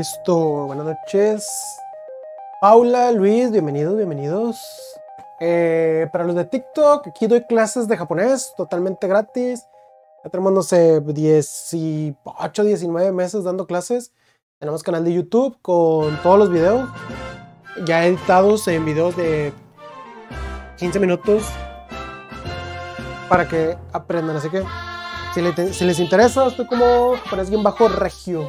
Listo, buenas noches. Paula, Luis, bienvenidos, bienvenidos. Eh, para los de TikTok, aquí doy clases de japonés totalmente gratis. Ya tenemos, no sé, 18, 19 meses dando clases. Tenemos canal de YouTube con todos los videos. Ya editados en videos de 15 minutos para que aprendan. Así que si, les interesa, estoy como bajo regio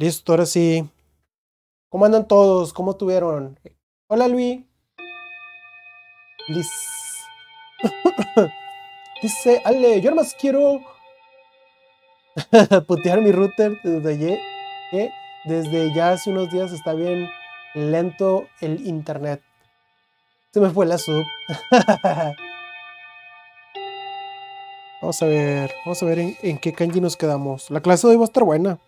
Listo, ahora sí. ¿Cómo andan todos? ¿Cómo tuvieron? Hola, Luis. Liz. Dice Ale, yo más quiero putear mi router desde ayer. ¿eh? Desde ya hace unos días está bien lento el internet. Se me fue la sub. vamos a ver, vamos a ver en, en qué kanji nos quedamos. La clase de hoy va a estar buena.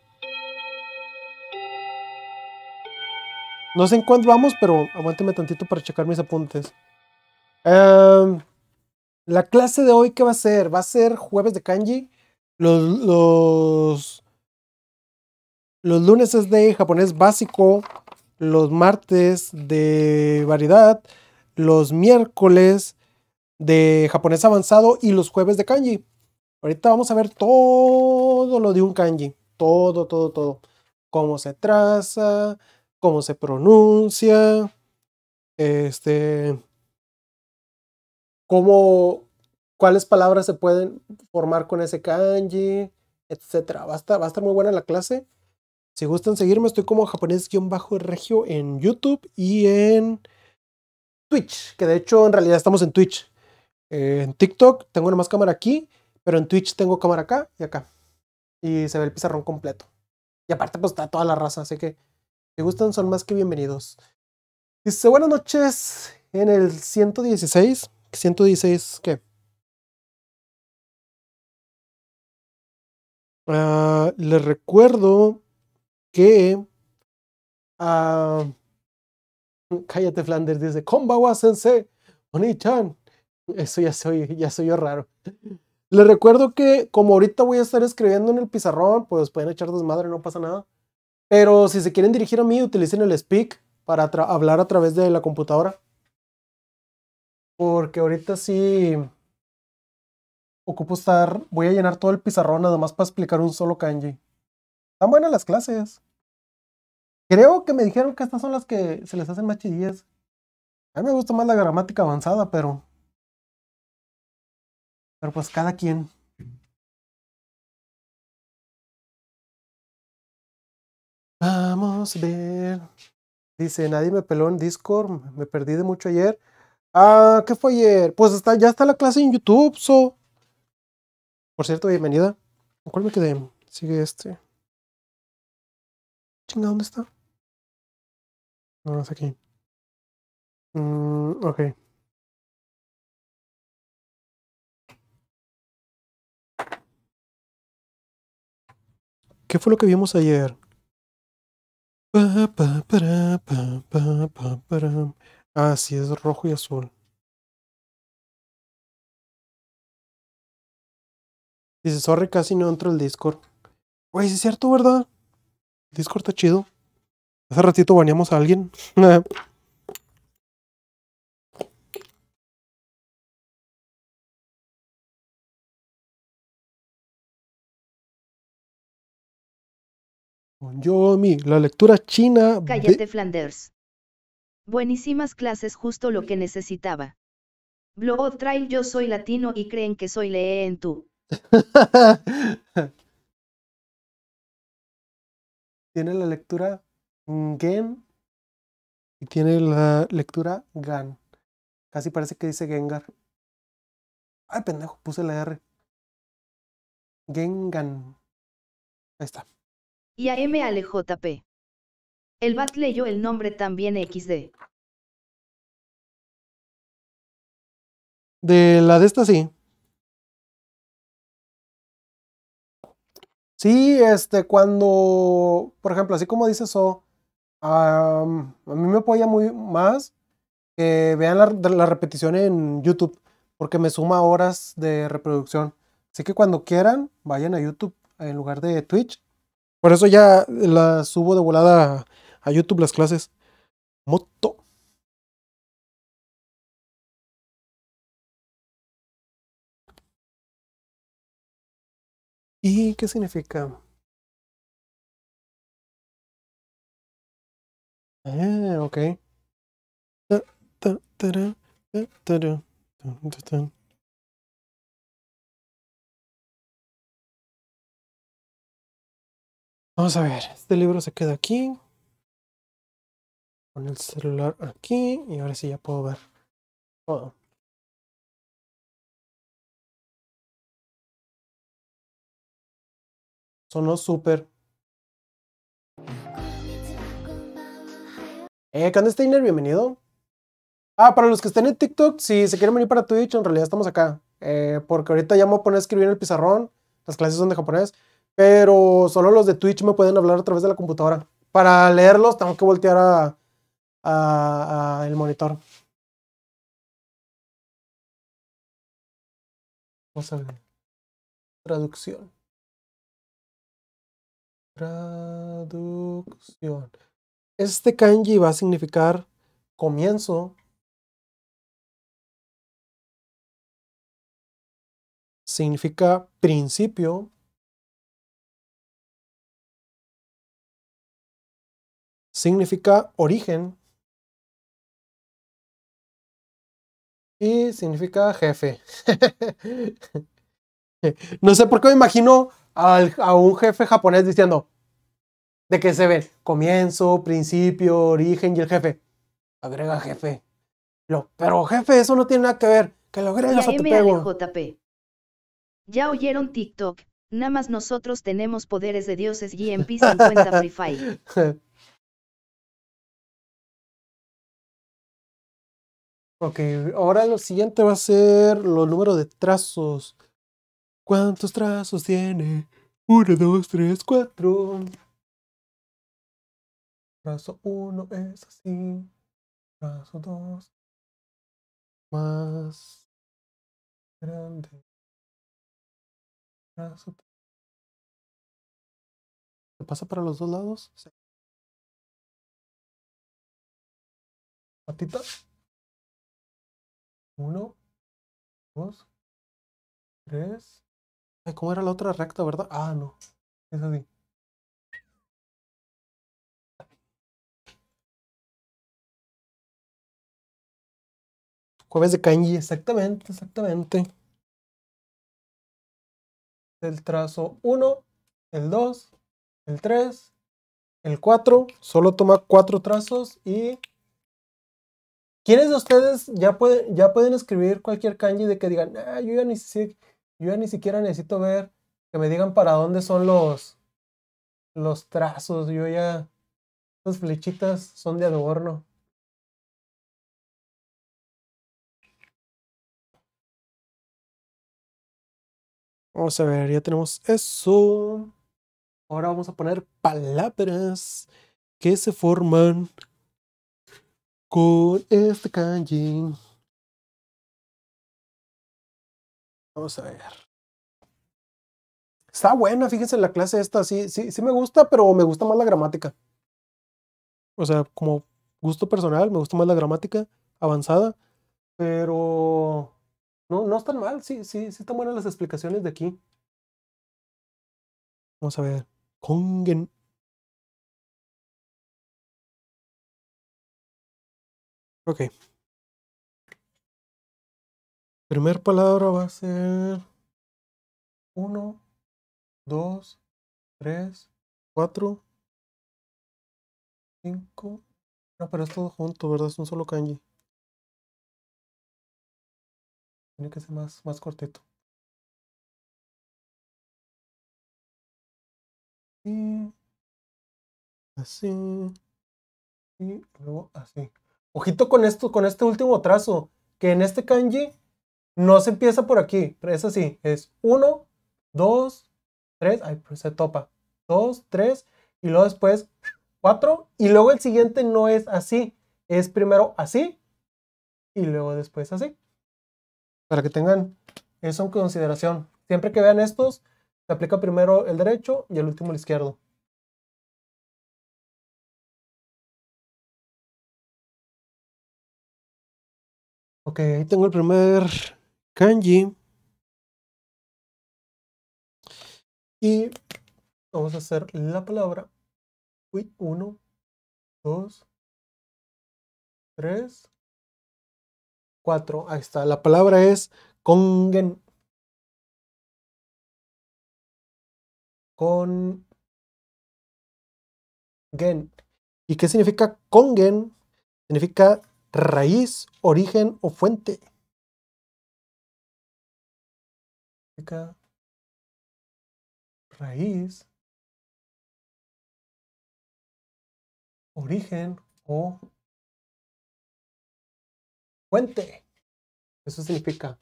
No sé en cuánto vamos, pero aguánteme tantito para checar mis apuntes. Em, la clase de hoy, ¿qué va a ser? Va a ser jueves de kanji. Los, los, los lunes es de japonés básico. Los martes de variedad. Los miércoles de japonés avanzado. Y los jueves de kanji. Ahorita vamos a ver todo lo de un kanji. Todo, todo, todo. Cómo se traza, cómo se pronuncia, este, cómo, cuáles palabras se pueden formar con ese kanji, etcétera. Va a estar, muy buena la clase. Si gustan seguirme, estoy como japonés-regio en YouTube y en Twitch, que de hecho en realidad estamos en Twitch. Eh, en TikTok tengo una más cámara aquí, pero en Twitch tengo cámara acá y acá. Y se ve el pizarrón completo. Y aparte pues está toda la raza, así que me gustan son más que bienvenidos. Dice, buenas noches, en el 116, 116, ¿qué? Ah, le les recuerdo que... Ah, cállate Flanders, dice, Comba, Sensei, Eso ya soy, ya soy yo raro. Les recuerdo que como ahorita voy a estar escribiendo en el pizarrón, pues pueden echar desmadre, no pasa nada. Pero si se quieren dirigir a mí, utilicen el speak para hablar a través de la computadora. Porque ahorita sí ocupo estar, voy a llenar todo el pizarrón nada más para explicar un solo kanji. Están buenas las clases. Creo que me dijeron que estas son las que se les hacen más chidillas. A mí me gusta más la gramática avanzada, pero... Pero pues cada quien. Vamos a ver. Dice, nadie me peló en Discord, me perdí de mucho ayer. Ah, ¿qué fue ayer? Pues está, ya está la clase en YouTube, so. Por cierto, bienvenida. cuál me quedé? Sigue este. Chinga, ¿dónde está? No, no es aquí. Mm, ok. ¿Qué fue lo que vimos ayer? Pa, pa, Ah, sí, es rojo y azul. Dice, sorry, casi no entro el Discord. Güey, es cierto, ¿verdad? El Discord está chido. Hace ratito baneamos a alguien. Yo, mi, la lectura china. Cállate, Flanders. Buenísimas clases, justo lo que necesitaba. Blog Trail, yo soy latino y creen que soy lee en tú. tiene la lectura mm, Gen y tiene la lectura Gan. Casi parece que dice Gengar. Ay, pendejo, puse la R. Gengan. Ahí está. Y a M. El bat leyó el nombre también XD. De la de esta sí. Sí, este, cuando, por ejemplo, así como dice So, a mí me apoya muy más que vean la, la, repetición en YouTube, porque me suma horas de reproducción. Así que cuando quieran, vayan a YouTube en lugar de Twitch por eso ya la subo de volada a, YouTube las clases. Moto. ¿Y qué significa? Eh, okay Vamos a ver, este libro se queda aquí. Con el celular aquí y ahora sí ya puedo ver todo. Sonó súper. Eh, Steiner, bienvenido. Ah, para los que estén en TikTok, si se quieren venir para Twitch, en realidad estamos acá. Eh, porque ahorita ya me voy a poner a escribir en el pizarrón. Las clases son de japonés. Pero solo los de Twitch me pueden hablar a través de la computadora. Para leerlos tengo que voltear a, a, el monitor. Vamos a ver. Traducción. Traducción. Este kanji va a significar comienzo. Significa principio. significa origen y significa jefe. no sé por qué me imagino a un jefe japonés diciendo de que se ve comienzo, principio, origen y el jefe. Agrega jefe. Lo, pero jefe, eso no tiene nada que ver. Que lo agregues a Ya oyeron TikTok. Nada más nosotros tenemos poderes de dioses y MP50 Free Fire. Ok, ahora lo siguiente va a ser los número de trazos. ¿Cuántos trazos tiene? 1, 2, 3, 4. Trazo 1 es así. Trazo 2 más grande. Trazo 3. ¿Se pasa para los dos lados? Sí. Patita. 1, 2, 3. Ay, ¿cómo era la otra recta, verdad? Ah, no. Es así. Jueves de kanji, exactamente, exactamente. El trazo 1, el 2, el 3, el 4. Solo toma 4 trazos y ¿Quiénes de ustedes ya, pueden escribir cualquier kanji de que digan, ah, yo, ya ni, yo ya ni siquiera necesito ver, que me digan para dónde son los, los trazos, yo ya, las flechitas son de adorno. Vamos a ver, ya tenemos eso. Ahora vamos a poner palabras que se forman con este kanji. Vamos a ver. Está buena, fíjense la clase esta, sí, sí, sí me gusta, pero me gusta más la gramática. O sea, como gusto personal, me gusta más la gramática avanzada, pero no, no están mal, sí, sí, sí están buenas las explicaciones de aquí. Vamos a ver. Kongen Ok. Primer palabra va a ser 1, 2, 3, 4, 5. No, pero es todo junto, ¿verdad? Es un solo kanji. Tiene que ser más, más cortito. Y así. Y luego así. Ojito con esto, con este último trazo, que en este kanji no se empieza por aquí, es así, es 1, 2, 3, ahí se topa, 2, 3, y luego después 4, y luego el siguiente no es así, es primero así, y luego después así. Para que tengan eso en consideración. Siempre que vean estos, se aplica primero el derecho y el último el izquierdo. Ok, ahí tengo el primer kanji. Y vamos a hacer la palabra. Uy, uno, dos, tres, cuatro. Ahí está. La palabra es kongen. Con gen. ¿Y qué significa kongen? Significa raíz, origen o fuente. Raíz, origen o fuente. Eso significa.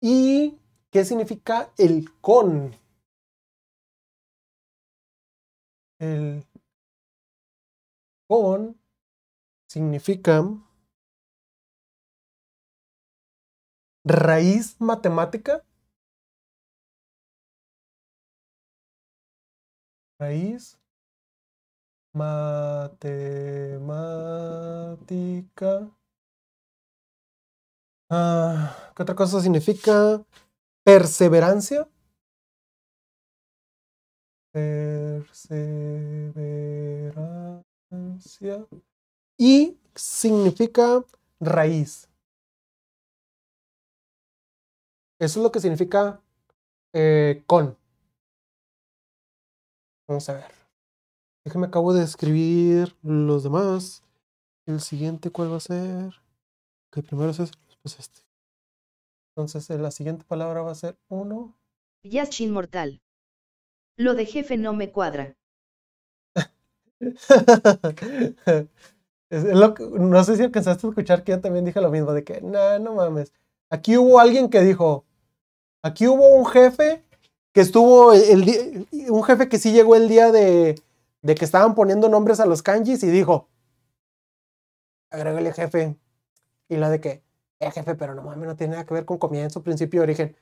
¿Y qué significa el con? El con significa raíz matemática. Raíz matemática. Ah, ¿Qué otra cosa significa? Perseverancia. Perseverancia. Y significa raíz. Eso es lo que significa eh, con. Vamos a ver. déjeme acabo de escribir los demás. El siguiente, ¿cuál va a ser? Que primero es pues este. Entonces, eh, la siguiente palabra va a ser uno. Yashin mortal. Lo de jefe no me cuadra. lo no sé si alcanzaste a escuchar que yo también dije lo mismo, de que, no, no mames. Aquí hubo alguien que dijo, Aquí hubo un jefe que estuvo, el, un jefe que sí llegó el día de, que estaban poniendo nombres a los kanjis y dijo, agrégale jefe. Y la de que, eh, jefe, pero no mames, no tiene nada que ver con comienzo, principio, origen.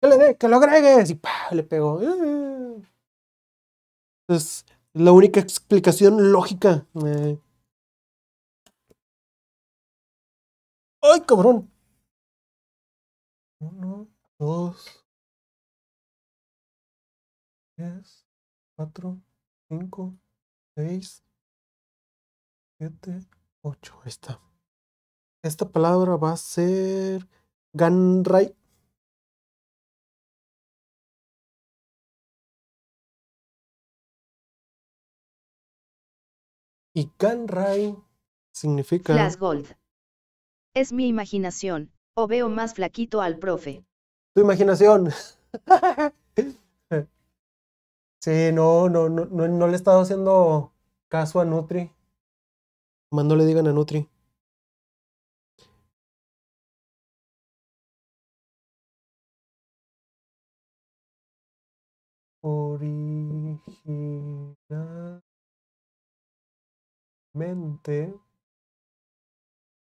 Que, le dé que lo agregues. Y pa, le pegó. Eh. Es la única explicación lógica. Eh. ¡Ay, cabrón! 2, 3, 4, 5, 6, 7, 8. está. Esta palabra va a ser Ganrai. Y Ganrai significa... Flash Gold. Es mi imaginación, o veo más flaquito al profe tu imaginación. sí, no, no, no, no, le he estado haciendo caso a Nutri. Más no le digan a Nutri. Originalmente.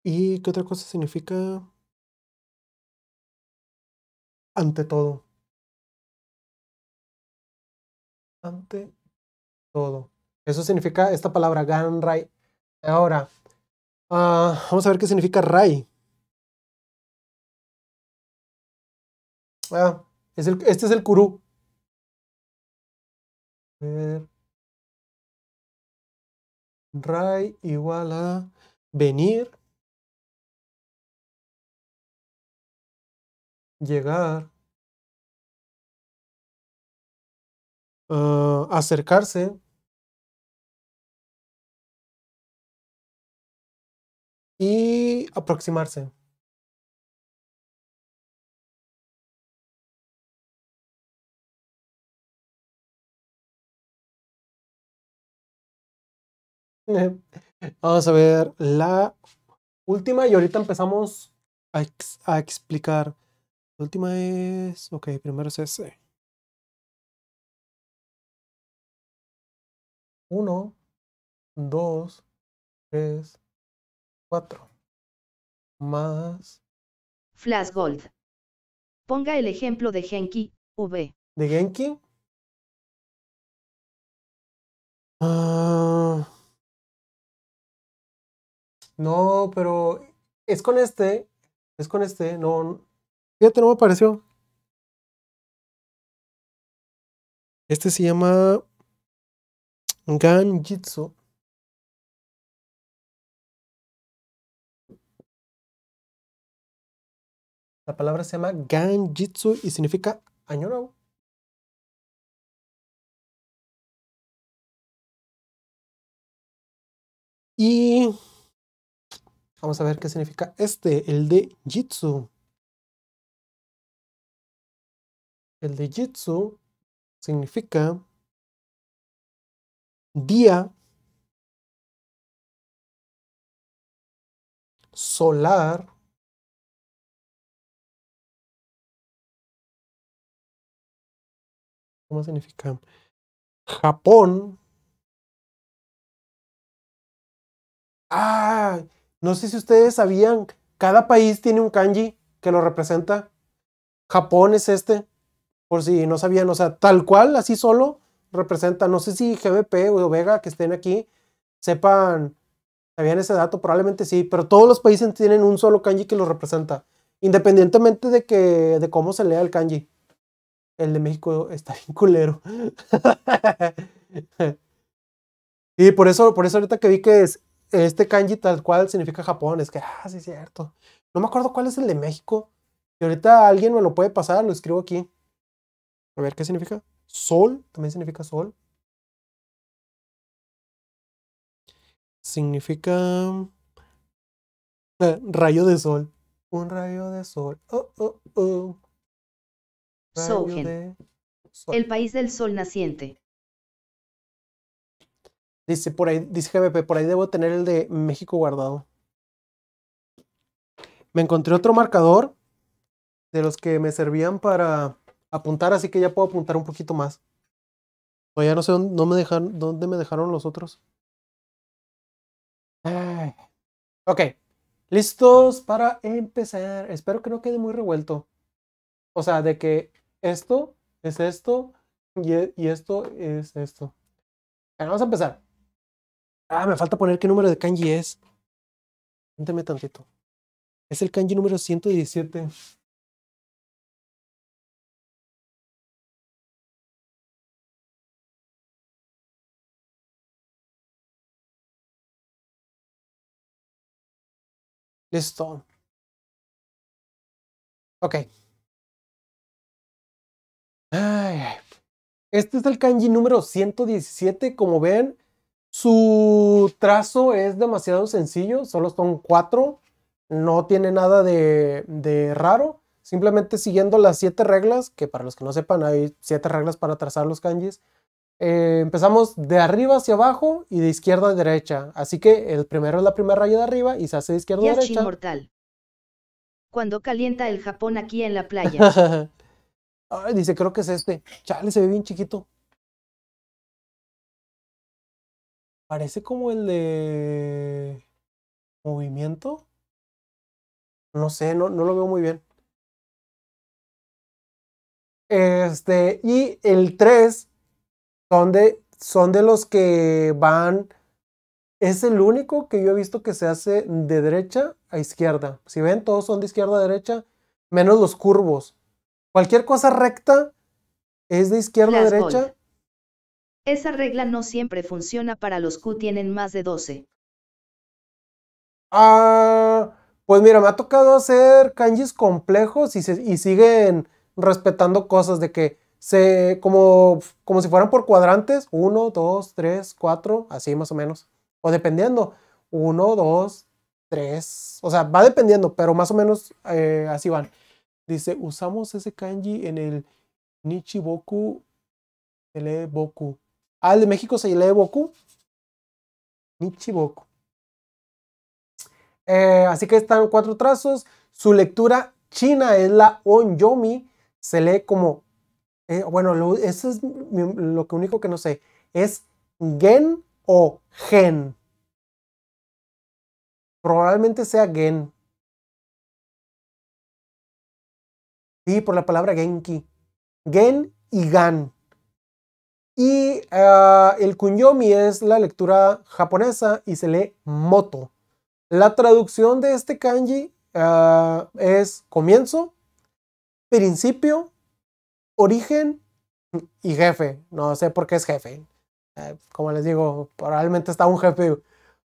¿Y qué otra cosa significa? ante todo. Ante todo. Eso significa esta palabra, Gan Rai. Ahora, ah, vamos a ver qué significa Rai. Ah, es el, este es el Kuru. Rai igual a venir llegar, acercarse. Y aproximarse. Vamos a ver la última y ahorita empezamos a explicar última es... Ok, primero es ese. 1, 2, 3, Más... Flash Gold. Ponga el ejemplo de Genki, V. ¿De Genki? Ah. No, pero es con este. Es con este. No, Fíjate, no me apareció. Este se llama Ganjitsu. La palabra se llama Ganjitsu y significa año Y vamos a ver qué significa este, el de Jitsu. El de Jitsu significa día solar ¿Cómo significa? Japón. Ah, no sé si ustedes sabían, cada país tiene un kanji que lo representa. Japón es este. Por si no sabían, o sea, tal cual, así solo representa. No sé si GBP o Vega que estén aquí sepan, sabían ese dato, probablemente sí, pero todos los países tienen un solo kanji que los representa, independientemente de, que, de cómo se lea el kanji. El de México está bien culero. y por eso, por eso ahorita que vi que es, este kanji tal cual significa Japón, es que, ah, sí es cierto. No me acuerdo cuál es el de México. Y ahorita alguien me lo puede pasar, lo escribo aquí. A ver, ¿qué significa? Sol, también significa sol. Significa eh, rayo de sol. Un rayo de sol. Oh, oh, oh. El país del sol naciente. Dice por ahí, dice GBP, por ahí debo tener el de México guardado. Me encontré otro marcador de los que me servían para apuntar, así que ya puedo apuntar un poquito más. O ya no sé dónde, me dejaron, dónde me dejaron los otros. Ah, ok, listos para empezar. Espero que no quede muy revuelto. O sea, de que esto es esto y, e, esto es esto. vamos a empezar. Ah, me falta poner qué número de kanji es. cuénteme tantito. Es el kanji número 117. Listo. Ok. este es el kanji número 117. Como ven, su trazo es demasiado sencillo. Solo son cuatro. No tiene nada de, de raro. Simplemente siguiendo las siete reglas, que para los que no sepan, hay siete reglas para trazar los kanjis. Eh, empezamos de arriba hacia abajo y de izquierda a derecha. Así que el primero es la primera raya de arriba y se hace de izquierda a derecha. Mortal. Cuando calienta el Japón aquí en la playa. dice, creo que es este. Chale, se ve bien chiquito. Parece como el de movimiento. No sé, no, no lo veo muy bien. Este, y el 3 son de, son de los que van, es el único que yo he visto que se hace de derecha a izquierda. Si ven, todos son de izquierda a derecha, menos los curvos. Cualquier cosa recta es de izquierda a derecha. Esa regla no siempre funciona para los que tienen más de 12. Ah, pues mira, me ha tocado hacer kanjis complejos y, se, y siguen respetando cosas de que se, como, como si fueran por cuadrantes, 1, 2, 3, 4, así más o menos. O dependiendo, 1, 2, 3, o sea, va dependiendo, pero más o menos eh, así van. Dice, usamos ese kanji en el Nichiboku, se lee Boku. Ah, el de México se lee Boku. Nichiboku. Eh, así que están cuatro trazos. Su lectura china es la Onyomi. Se lee como eh, bueno, eso es lo único que no sé. ¿Es gen o gen? Probablemente sea gen. Sí, por la palabra genki. Gen y gan. Y ah, el kunyomi es la lectura japonesa y se lee moto. La traducción de este kanji ah, es comienzo, principio origen y jefe. No sé por qué es jefe. Eh, como les digo, probablemente está un jefe.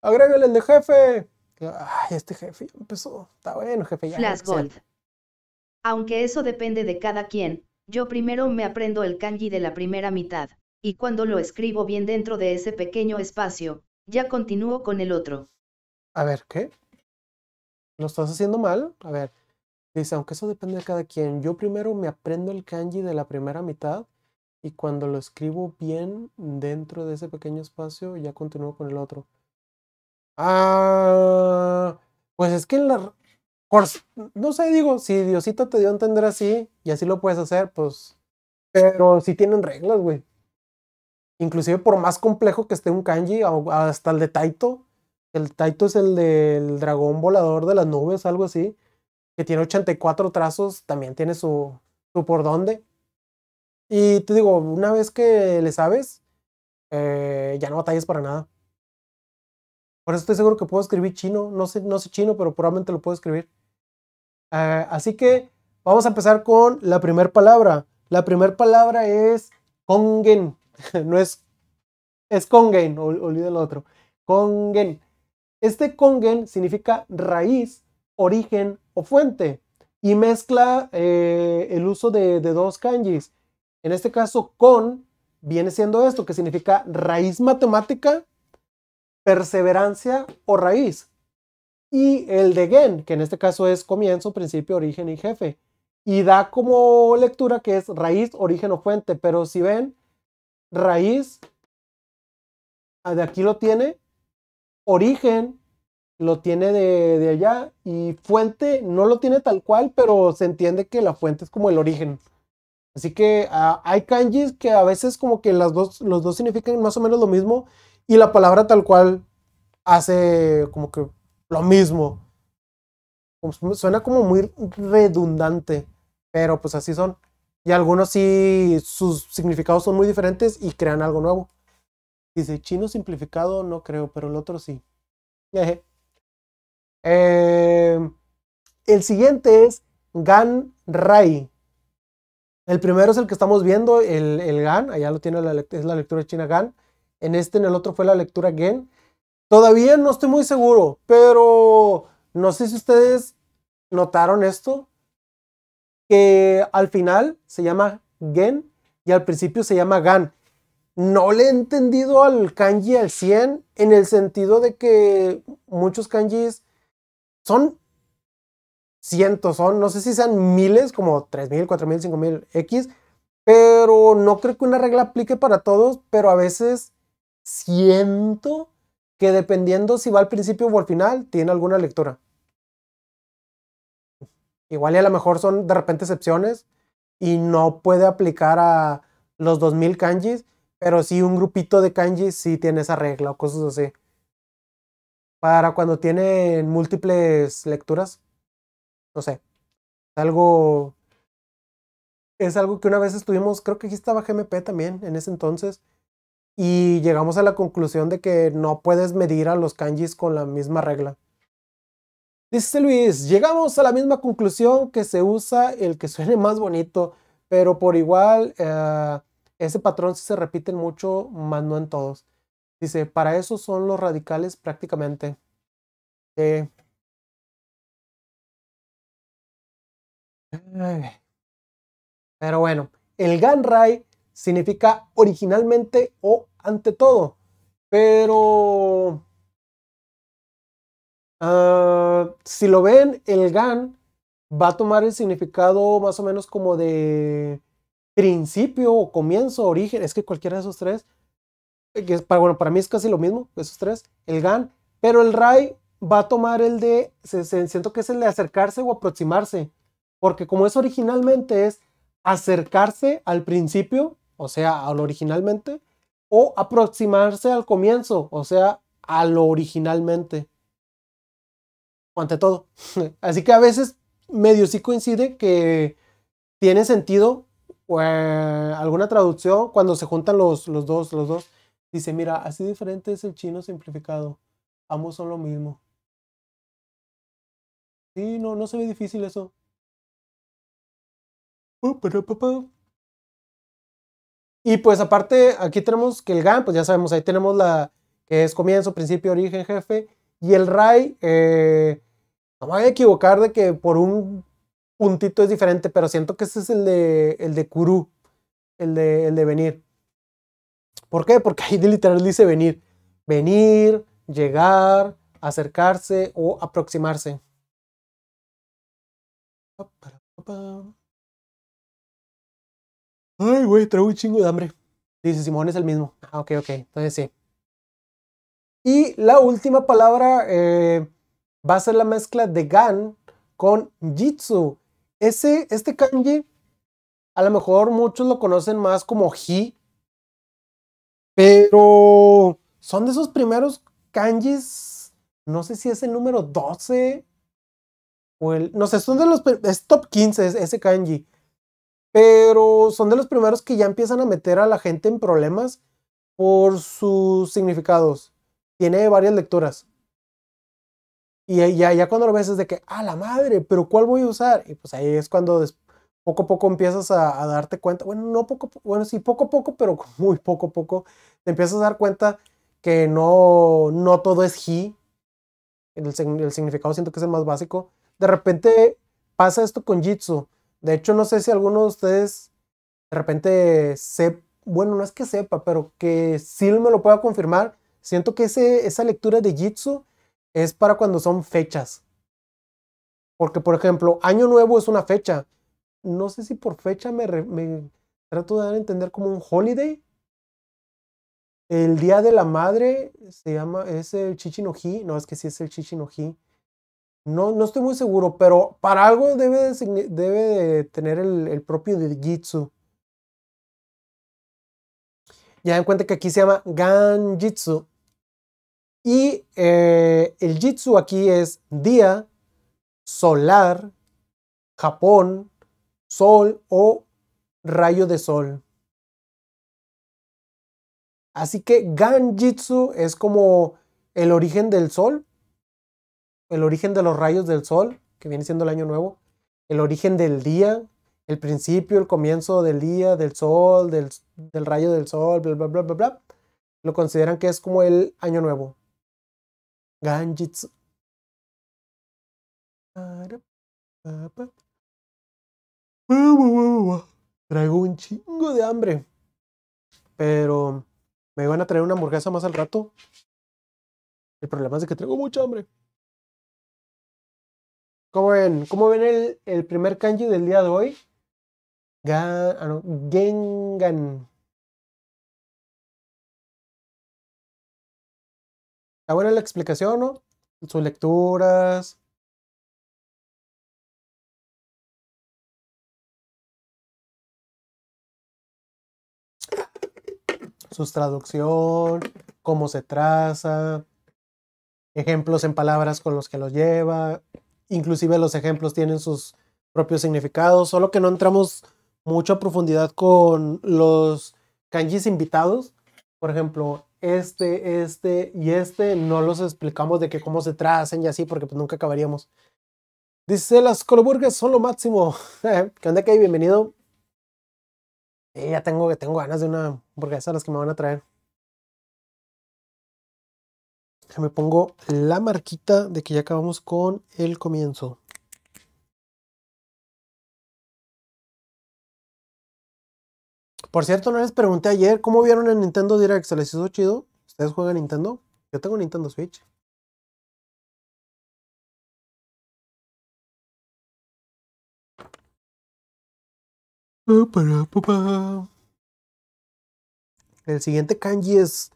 Agrégale el de jefe. Ay, este jefe empezó. Está bueno, jefe. Ya Flash Gold. Aunque eso depende de cada quien, yo primero me aprendo el kanji de la primera mitad, y cuando lo escribo bien dentro de ese pequeño espacio, ya continúo con el otro. A ver, ¿qué? ¿Lo estás haciendo mal? A ver, Dice, aunque eso depende de cada quien, yo primero me aprendo el kanji de la primera mitad y cuando lo escribo bien dentro de ese pequeño espacio, ya continúo con el otro. Ah, pues es que en la... no sé, digo, si Diosito te dio a entender así y así lo puedes hacer, pues... Pero sí tienen reglas, güey. Inclusive por más complejo que esté un kanji, hasta el de Taito. El Taito es el del dragón volador de las nubes, algo así que tiene 84 trazos, también tiene su, su por dónde. Y te digo, una vez que le sabes, eh, ya no batallas para nada. Por eso estoy seguro que puedo escribir chino. No sé, no sé chino, pero probablemente lo puedo escribir. Eh, así que vamos a empezar con la primera palabra. La primera palabra es kongen. No es. Es kongen, Olvídalo. el otro. Kongen. Este kongen significa raíz origen o fuente y mezcla eh, el uso de, de, dos kanjis. En este caso, con viene siendo esto, que significa raíz matemática, perseverancia o raíz. Y el de gen, que en este caso es comienzo, principio, origen y jefe. Y da como lectura que es raíz, origen o fuente. Pero si ven, raíz, ah, de aquí lo tiene, origen lo tiene de, allá y fuente no lo tiene tal cual, pero se entiende que la fuente es como el origen. Así que ah, hay kanjis que a veces como que las dos, los dos significan más o menos lo mismo y la palabra tal cual hace como que lo mismo. Suena como muy redundante, pero pues así son. Y algunos sí, sus significados son muy diferentes y crean algo nuevo. Dice, chino simplificado no creo, pero el otro sí. Eh, el siguiente es GAN RAI. El primero es el que estamos viendo, el, GAN, allá lo tiene, la, es la lectura china GAN. En este, en el otro fue la lectura GEN. Todavía no estoy muy seguro, pero no sé si ustedes notaron esto, que al final se llama Gen y al principio se llama Gan. No le he entendido al kanji al 100 en el sentido de que muchos kanjis son cientos, son, no sé si sean miles, como 3.000, 4.000, 5.000 X, pero no creo que una regla aplique para todos, pero a veces siento que dependiendo si va al principio o al final, tiene alguna lectura. Igual y a lo mejor son de repente excepciones y no puede aplicar a los 2000 kanjis, pero sí un grupito de kanjis sí tiene esa regla o cosas así para cuando tienen múltiples lecturas. No sé. Algo. Es algo que una vez estuvimos, creo que aquí estaba GMP también en ese entonces, y llegamos a la conclusión de que no puedes medir a los kanjis con la misma regla. Dice Luis, llegamos a la misma conclusión que se usa el que suene más bonito, pero por igual eh, ese patrón si se repite mucho, más no en todos. Dice, para eso son los radicales prácticamente. Eh. pero bueno, el Ganrai significa originalmente o ante todo, pero ah, si lo ven, el Gan va a tomar el significado más o menos como de principio o comienzo, origen, es que cualquiera de esos tres, eh, bueno, para mí es casi lo mismo, esos tres, el GAN, pero el RAI va a tomar el de, siento que es el de acercarse o aproximarse, porque como es originalmente es acercarse al principio, o sea, a lo originalmente, o aproximarse al comienzo, o sea, a lo originalmente. O ante todo. Así que a veces medio sí coincide que tiene sentido eh, alguna traducción cuando se juntan los, los dos, los dos. Dice, mira, así diferente es el chino simplificado. Ambos son lo mismo. Sí, no, no se ve difícil eso. Y pues aparte, aquí tenemos que el GAN, pues ya sabemos, ahí tenemos la que es comienzo, principio, origen, jefe. Y el RAI, eh, no me voy a equivocar de que por un puntito es diferente, pero siento que ese es el de, el de Kuru, el de, el de venir. ¿Por qué? Porque ahí literal dice venir. Venir, llegar, acercarse o aproximarse. Ay, güey, traigo un chingo de hambre. Dice Simón es el mismo. Ah, ok, ok. Entonces sí. Y la última palabra eh, va a ser la mezcla de gan con jitsu. Ese, este kanji, a lo mejor muchos lo conocen más como ji. Pero son de esos primeros kanjis, no sé si es el número 12 o el, no sé, son de los, es top 15 ese kanji. Pero son de los primeros que ya empiezan a meter a la gente en problemas por sus significados. Tiene varias lecturas. Y ya, ya cuando lo ves es de que, a ¡Ah, la madre, pero ¿cuál voy a usar? Y pues ahí es cuando poco a poco empiezas a, darte cuenta, bueno, no poco, bueno, sí, poco a poco, pero muy poco a poco, te empiezas a dar cuenta que no, no todo es he, el, significado siento que es el más básico. De repente pasa esto con Jitsu. De hecho, no sé si alguno de ustedes de repente se, bueno, no es que sepa, pero que Si me lo pueda confirmar. Siento que ese, esa lectura de Jitsu es para cuando son fechas. Porque, por ejemplo, Año Nuevo es una fecha no sé si por fecha me, trato de dar a entender como un holiday. El Día de la Madre se llama, es el Chichinoji, no, es que si es el Chichinoji. No, no estoy muy seguro, pero para algo debe debe tener el, propio propio Jitsu. Ya den cuenta que aquí se llama jitsu Y eh, el Jitsu aquí es día, solar, Japón, sol o rayo de sol. Así que Ganjitsu es como el origen del sol, el origen de los rayos del sol, que viene siendo el año nuevo, el origen del día, el principio, el comienzo del día, del sol, del, rayo del sol, bla, bla, bla, bla, bla. Lo consideran que es como el año nuevo. Ganjitsu. Traigo un chingo de hambre. Pero me van a traer una hamburguesa más al rato. El problema es que traigo mucha hambre. ¿Cómo ven? ¿Cómo ven el, primer kanji del día de hoy? Gan, ah, Gengan. Está buena la explicación, ¿no? Sus lecturas, su traducción, cómo se traza, ejemplos en palabras con los que los lleva, inclusive los ejemplos tienen sus propios significados, solo que no entramos mucho a profundidad con los kanjis invitados, por ejemplo, este, este y este, no los explicamos de que cómo se tracen y así, porque pues nunca acabaríamos. Dice, las coloburgues son lo máximo. ¿Qué onda, hay Bienvenido ya tengo, tengo ganas de una hamburguesa, las que me van a traer. Me pongo la marquita de que ya acabamos con el comienzo. Por cierto, no les pregunté ayer cómo vieron el Nintendo Direct. ¿Se les hizo chido? ¿Ustedes juegan Nintendo? Yo tengo Nintendo Switch. El siguiente kanji es.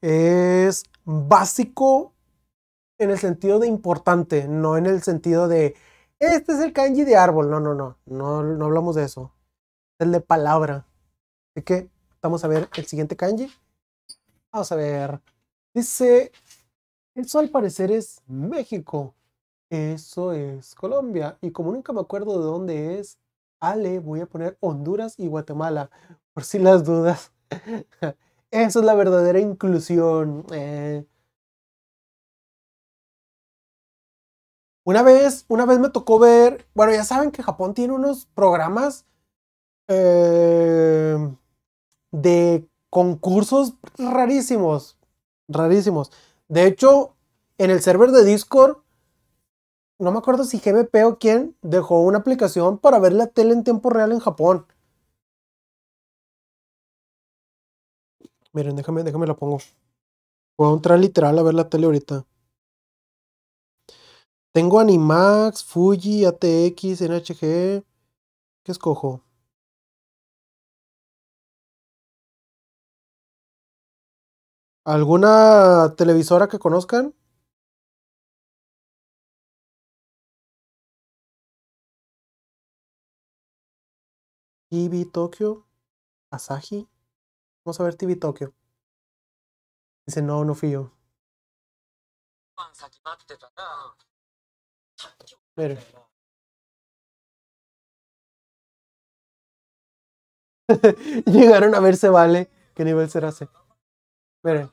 Es básico en el sentido de importante, no en el sentido de. Este es el kanji de árbol. No, no, no. No, no hablamos de eso. Es el de palabra. Así que vamos a ver el siguiente kanji. Vamos a ver. Dice. Eso al parecer es México. Eso es Colombia. Y como nunca me acuerdo de dónde es, Ale, voy a poner Honduras y Guatemala, por si las dudas. Eso es la verdadera inclusión. Eh. Una vez, una vez me tocó ver, bueno, ya saben que Japón tiene unos programas eh, de concursos rarísimos, rarísimos. De hecho, en el server de Discord no me acuerdo si GBP o quién, dejó una aplicación para ver la tele en tiempo real en Japón. Miren, déjame, déjame la pongo. Voy a entrar literal a ver la tele ahorita. Tengo Animax, Fuji, ATX, NHG. ¿Qué escojo? ¿Alguna televisora que conozcan? TV Tokyo, Asahi. Vamos a ver TV Tokyo. Dice, no, no fui yo. Miren. Llegaron a verse, vale. ¿Qué nivel será ese? Miren.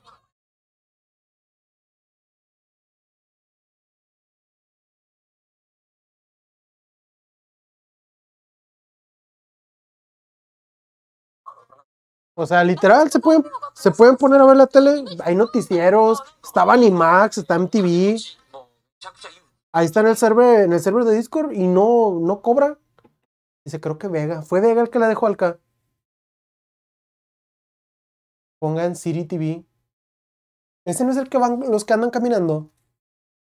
O sea, literal, se pueden, se pueden poner a ver la tele. Hay noticieros, Estaba Animax, está MTV. Ahí está en el server, en el server de Discord y no, no cobra. Dice, creo que Vega. Fue Vega el que la dejó Alca. Pongan City TV. Ese no es el que van, los que andan caminando.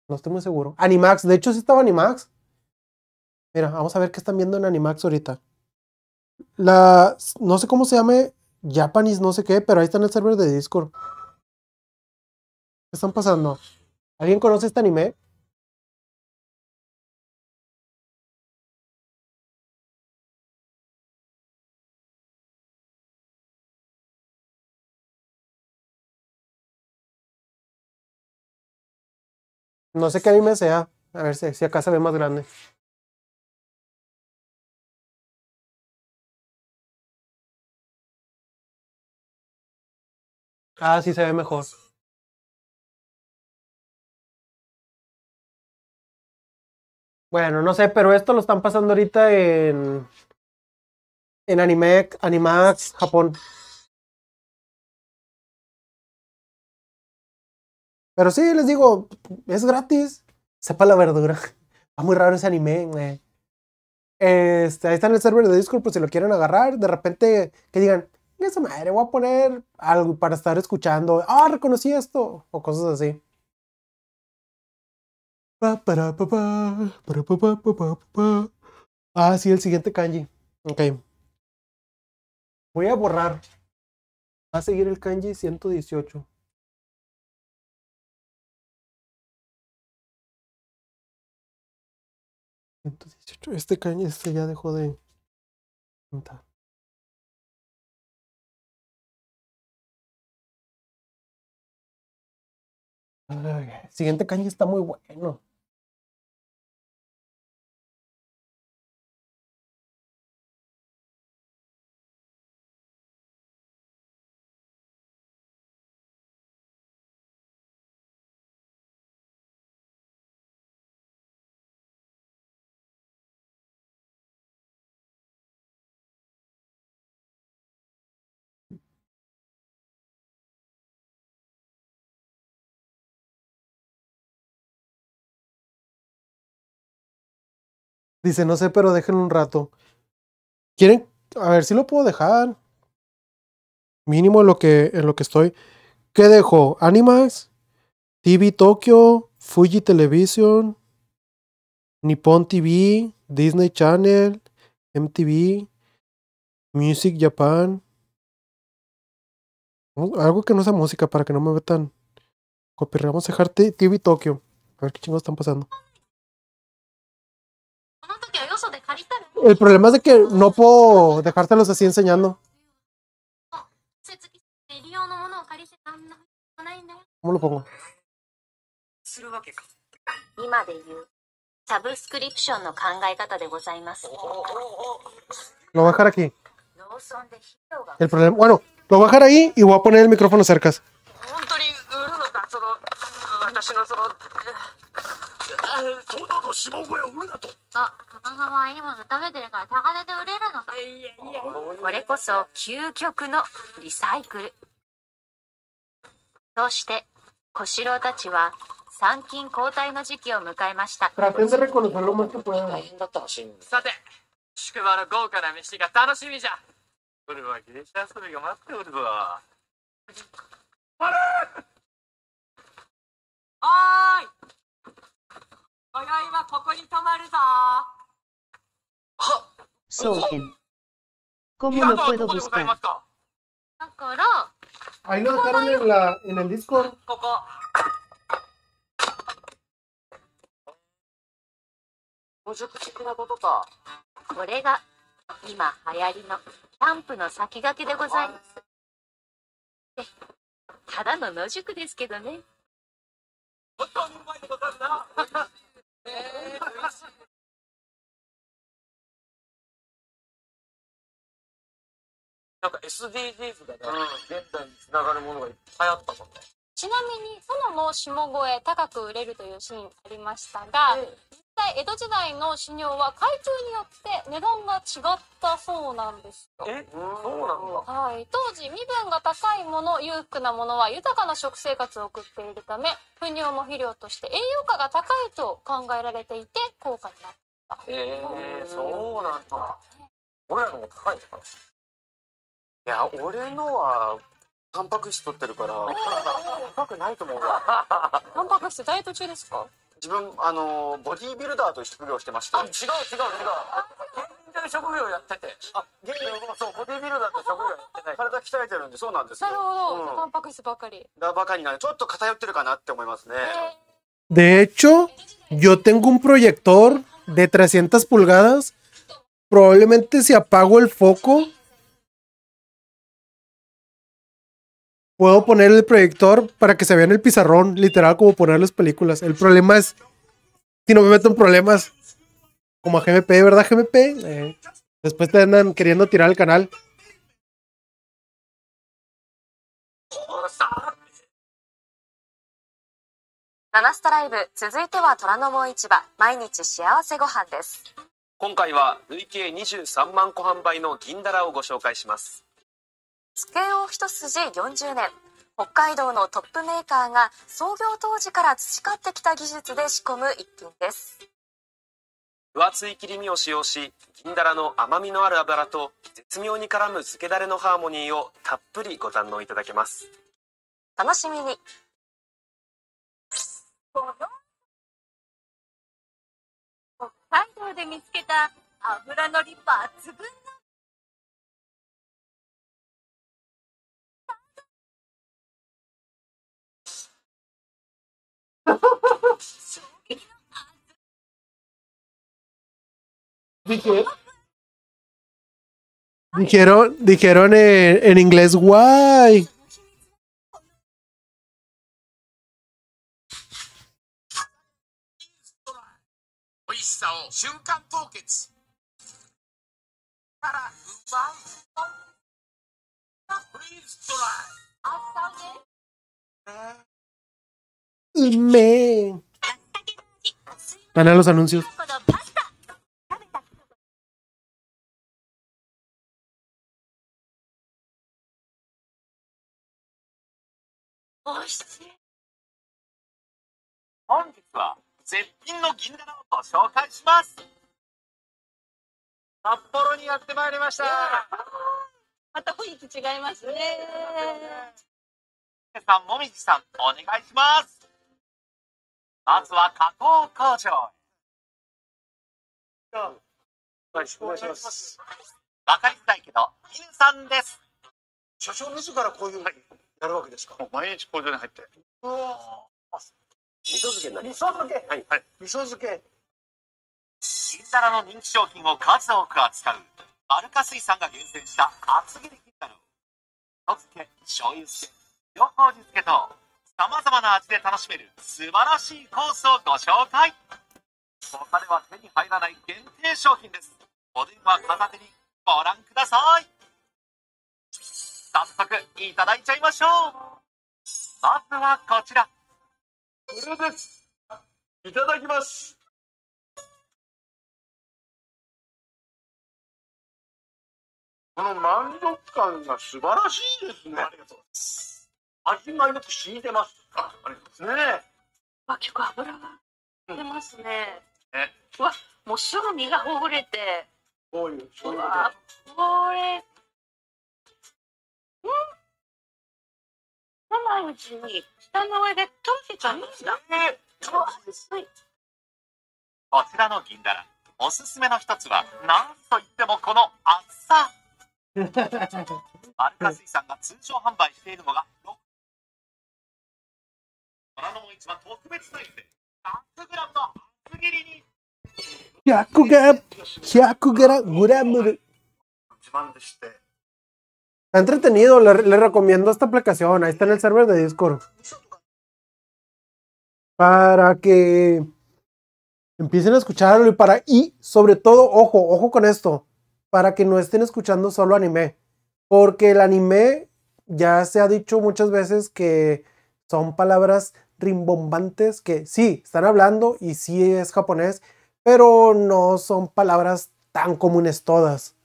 No estoy muy seguro. Animax, de hecho sí estaba Animax. Mira, vamos a ver qué están viendo en Animax ahorita. La, no sé cómo se llame Japanese no sé qué, pero ahí está en el server de Discord. ¿Qué están pasando? ¿Alguien conoce este anime? No sé qué anime sea. A ver si, si acá se ve más grande. Ah, sí se ve mejor. Bueno, no sé, pero esto lo están pasando ahorita en. En Anime, Animax, Japón. Pero sí, les digo, es gratis. Sepa la verdura. Va muy raro ese anime, güey. Este, ahí está en el server de Discord por pues si lo quieren agarrar. De repente que digan, chingue madre, voy a poner algo para estar escuchando. Ah, reconocí esto. O cosas así. Ah, sí, el siguiente kanji. Ok. Voy a borrar. Va a seguir el kanji 118. Este kanji, este ya dejó de... Siguiente caña está muy bueno. Dice, no sé, pero déjenlo un rato. ¿Quieren? A ver si lo puedo dejar. Mínimo en lo que, en lo que estoy. ¿Qué dejo? Animax, TV Tokyo, Fuji Television, Nippon TV, Disney Channel, MTV, Music Japan. Algo que no sea música para que no me vean. tan copyright. Vamos a dejar TV Tokyo. A ver qué chingos están pasando. El problema es de que no puedo dejártelos así enseñando. ¿Cómo lo pongo? Lo voy a dejar aquí. El problema, bueno, lo voy a dejar ahí y voy a poner el micrófono cerca. とうとうと下小屋を売るなとあ殿様はいいもの食べてるから高値で売れるのやこれこそ究極のリサイクルそして小四郎たちは参勤交代の時期を迎えましたさて宿場の豪華な飯が楽しみじゃ俺は芸者遊びが待っておるぞあれおーい今宵はここに泊まるぞ。は、o g e n c ó こ o lo p かだから、Ahí nos d e j a r o スコ。こここ。補助的なことか。これが今流行りのキャンプの先駆けでございます。ただの野宿ですけどね。本当にうまいことざるな。えー、美味しい。なんか SDGs がね、うん、現代につながるものがいっぱいあったもんね。ちなみに、園の下声高く売れるというシーンありましたが、ええ、代、江戸時代の修行は階級によって値段が違ったそうなんですよ。えそうなんだ。はい。当時、身分が高いもの、裕福なものは豊かな食生活を送っているため、不尿も肥料として栄養価が高いと考えられていて、高価になった。えー、そうなんだ。俺らのも高いのかないや、俺のは、タンパク質取ってるから、高くないと思うタンパク質ダイエット中ですか自分あのボディービルダーという職業してましてあ違う違う違う芸人職業やっててあ芸人そうボディービルダーという職業やってない体鍛えてるんでそうなんですなるほど、うん、タンパク質ばかりだばかりなちょっと偏ってるかなって思いますね De hecho, yo tengo un proyector de 300 pulgadas. Probablemente si apago el foco puedo poner el proyector para que se vea en el pizarrón, literal, como poner las películas. El problema es si no me meto problemas. Como a GMP, ¿verdad, GMP? Eh, después te andan queriendo tirar el canal. 23万個販売の銀だらをご紹介しますスケオ一筋40年北海道のトップメーカーが創業当時から培ってきた技術で仕込む一品です分厚い切り身を使用し銀だらの甘みのある油と絶妙に絡む漬けだれのハーモニーをたっぷりご堪能いただけます楽しみに北海道で見つけた油のり抜群 Dijeron, dijeron, en, en inglés, guay. Men. a n a los anuncios. 札幌にやってまいりました。また雰囲気違いますね。さん、もみじさん、お願いします。まずは加工工場はい、お願いします。わかりづらいけど、金さんです。社長自らこういうのやるわけですか、毎日工場に入って。味噌漬けになります。味噌漬けはい。はい、味噌漬け。銀の人気商品を数多く扱う、アルカ水産が厳選した厚切り銀皿を。を、と漬け、醤油漬け、両方漬けと、様々な味で楽しめる素晴らしいコースをご紹介他では手に入らない限定商品ですお電話片手にご覧ください早速いただいちゃいましょうまずはこちらこれですいただきますこの満足感が素晴らしいですねありがとうございます味がよく染みてます。ありですね。あ、結構油が出ますね。うん、ねうわ、もうすぐ身がほぐれて。こういう、ううわ、これ。うん。飲まうちに、舌の上で溶けちゃうんした。ね、はい。こちらの銀だら、おすすめの一つは、なんといってもこの厚さ。丸ルカ水産が通常販売しているのが Está entretenido, le, recomiendo esta aplicación, ahí está en el server de Discord. Para que empiecen a escucharlo y para y sobre todo, ojo, ojo con esto, para que no estén escuchando solo anime, porque el anime ya se ha dicho muchas veces que son palabras rimbombantes que sí, están hablando y sí es japonés, pero no son palabras tan comunes todas.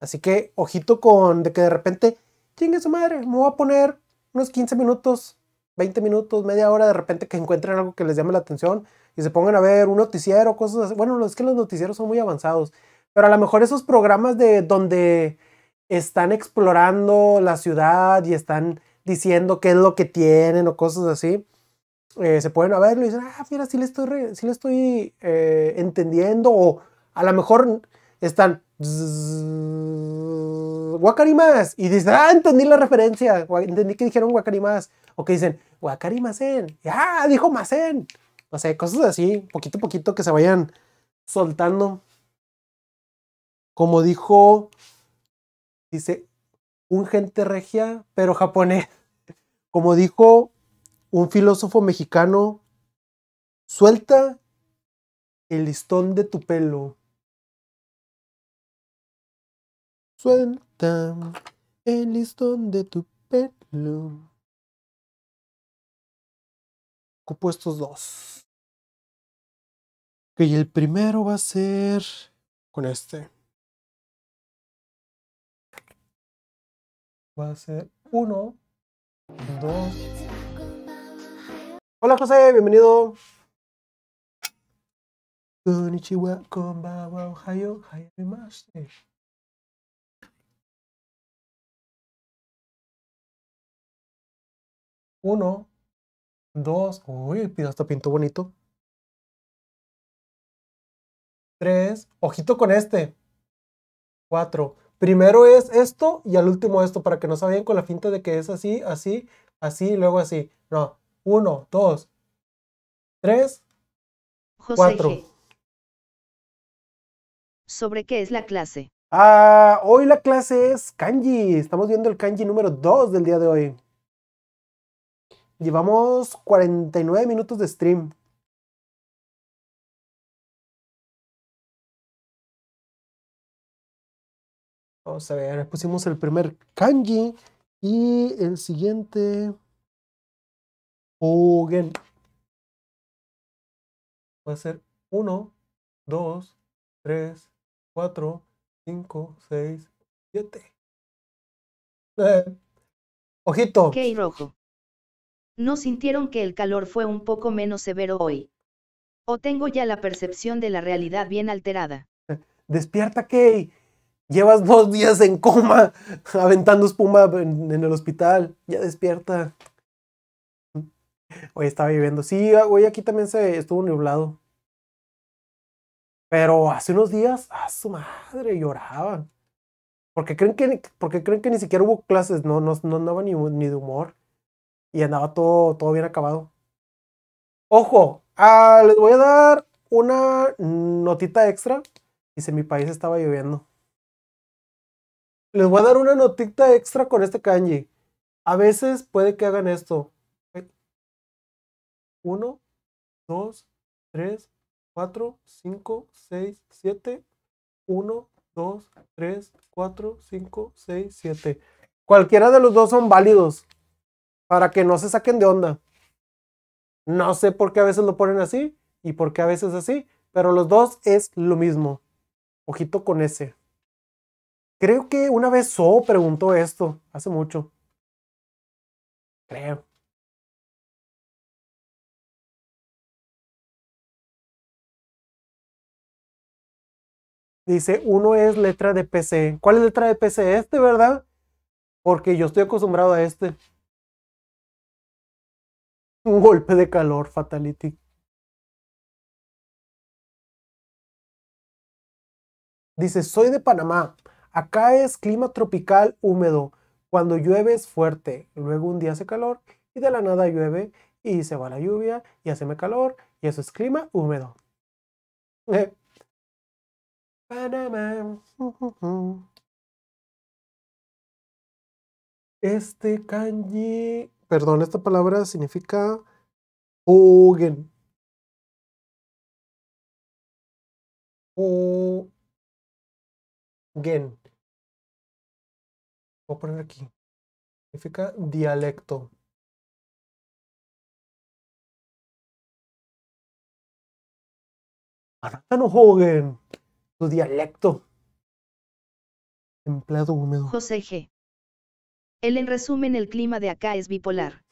Así que ojito con de que de repente, chingue su madre, me voy a poner unos 15 minutos, 20 minutos, media hora de repente que encuentren algo que les llame la atención y se pongan a ver un noticiero, cosas así. Bueno, es que los noticieros son muy avanzados, pero a lo mejor esos programas de donde están explorando la ciudad y están diciendo qué es lo que tienen o cosas así. Eh, se pueden verlo y dicen, ah, mira, sí le estoy, estoy eh, entendiendo, o a lo mejor están guacarimas y dicen, ah, entendí la referencia, entendí que dijeron guacarimas, o que dicen guacarimasen, ah, dijo masen, o sea cosas así, poquito a poquito que se vayan soltando. Como dijo, dice, un gente regia, pero japonés. Como dijo un filósofo mexicano, suelta el listón de tu pelo. Suelta el listón de tu pelo. Ocupo estos dos. Ok, el primero va a ser con este. Va a ser uno, dos. Hola José, bienvenido. Uno, dos, uy, pido hasta pinto bonito. Tres, ojito con este. Cuatro, primero es esto y al último esto, para que no se vayan con la finta de que es así, así, así y luego así. No, 1, 2, 3, 4. ¿Sobre qué es la clase? Ah, hoy la clase es kanji. Estamos viendo el kanji número 2 del día de hoy. Llevamos 49 minutos de stream. Vamos a ver, pusimos el primer kanji y el siguiente... Juguen. Va a ser 1, 2, 3, 4, 5, 6, 7. Ojito. rojo. ¿No sintieron que el calor fue un poco menos severo hoy? ¿O tengo ya la percepción de la realidad bien alterada? Despierta, Kay. Llevas dos días en coma, aventando espuma en el hospital. Ya despierta. Hoy estaba lloviendo. Sí, hoy ah, aquí también se estuvo nublado. Pero hace unos días, a su madre, lloraban. Porque creen que, porque creen que ni siquiera hubo clases, no, no, andaba ni, ni de humor. Y andaba todo, todo bien acabado. Ojo, ah, les voy a dar una notita extra. Dice, mi país estaba lloviendo. Les voy a dar una notita extra con este kanji. A veces puede que hagan esto. 1, 2, 3, 4, 5, 6, 7. 1, 2, 3, 4, 5, 6, 7. Cualquiera de los dos son válidos para que no se saquen de onda. No sé por qué a veces lo ponen así y por qué a veces así, pero los dos es lo mismo. Ojito con ese. Creo que una vez So preguntó esto, hace mucho. Creo. Dice, uno es letra de PC. ¿Cuál es letra de PC? Este, ¿verdad? Porque yo estoy acostumbrado a este. Un golpe de calor, Fatality. Dice, soy de Panamá. Acá es clima tropical húmedo. Cuando llueve es fuerte. Luego un día hace calor y de la nada llueve y se va la lluvia y hace calor y eso es clima húmedo. Este kanji, perdón, esta palabra significa Ogen. Ogen. Voy a poner aquí. Significa dialecto. Anata no tu dialecto. Templado húmedo. José G. Él en resumen el clima de acá es bipolar.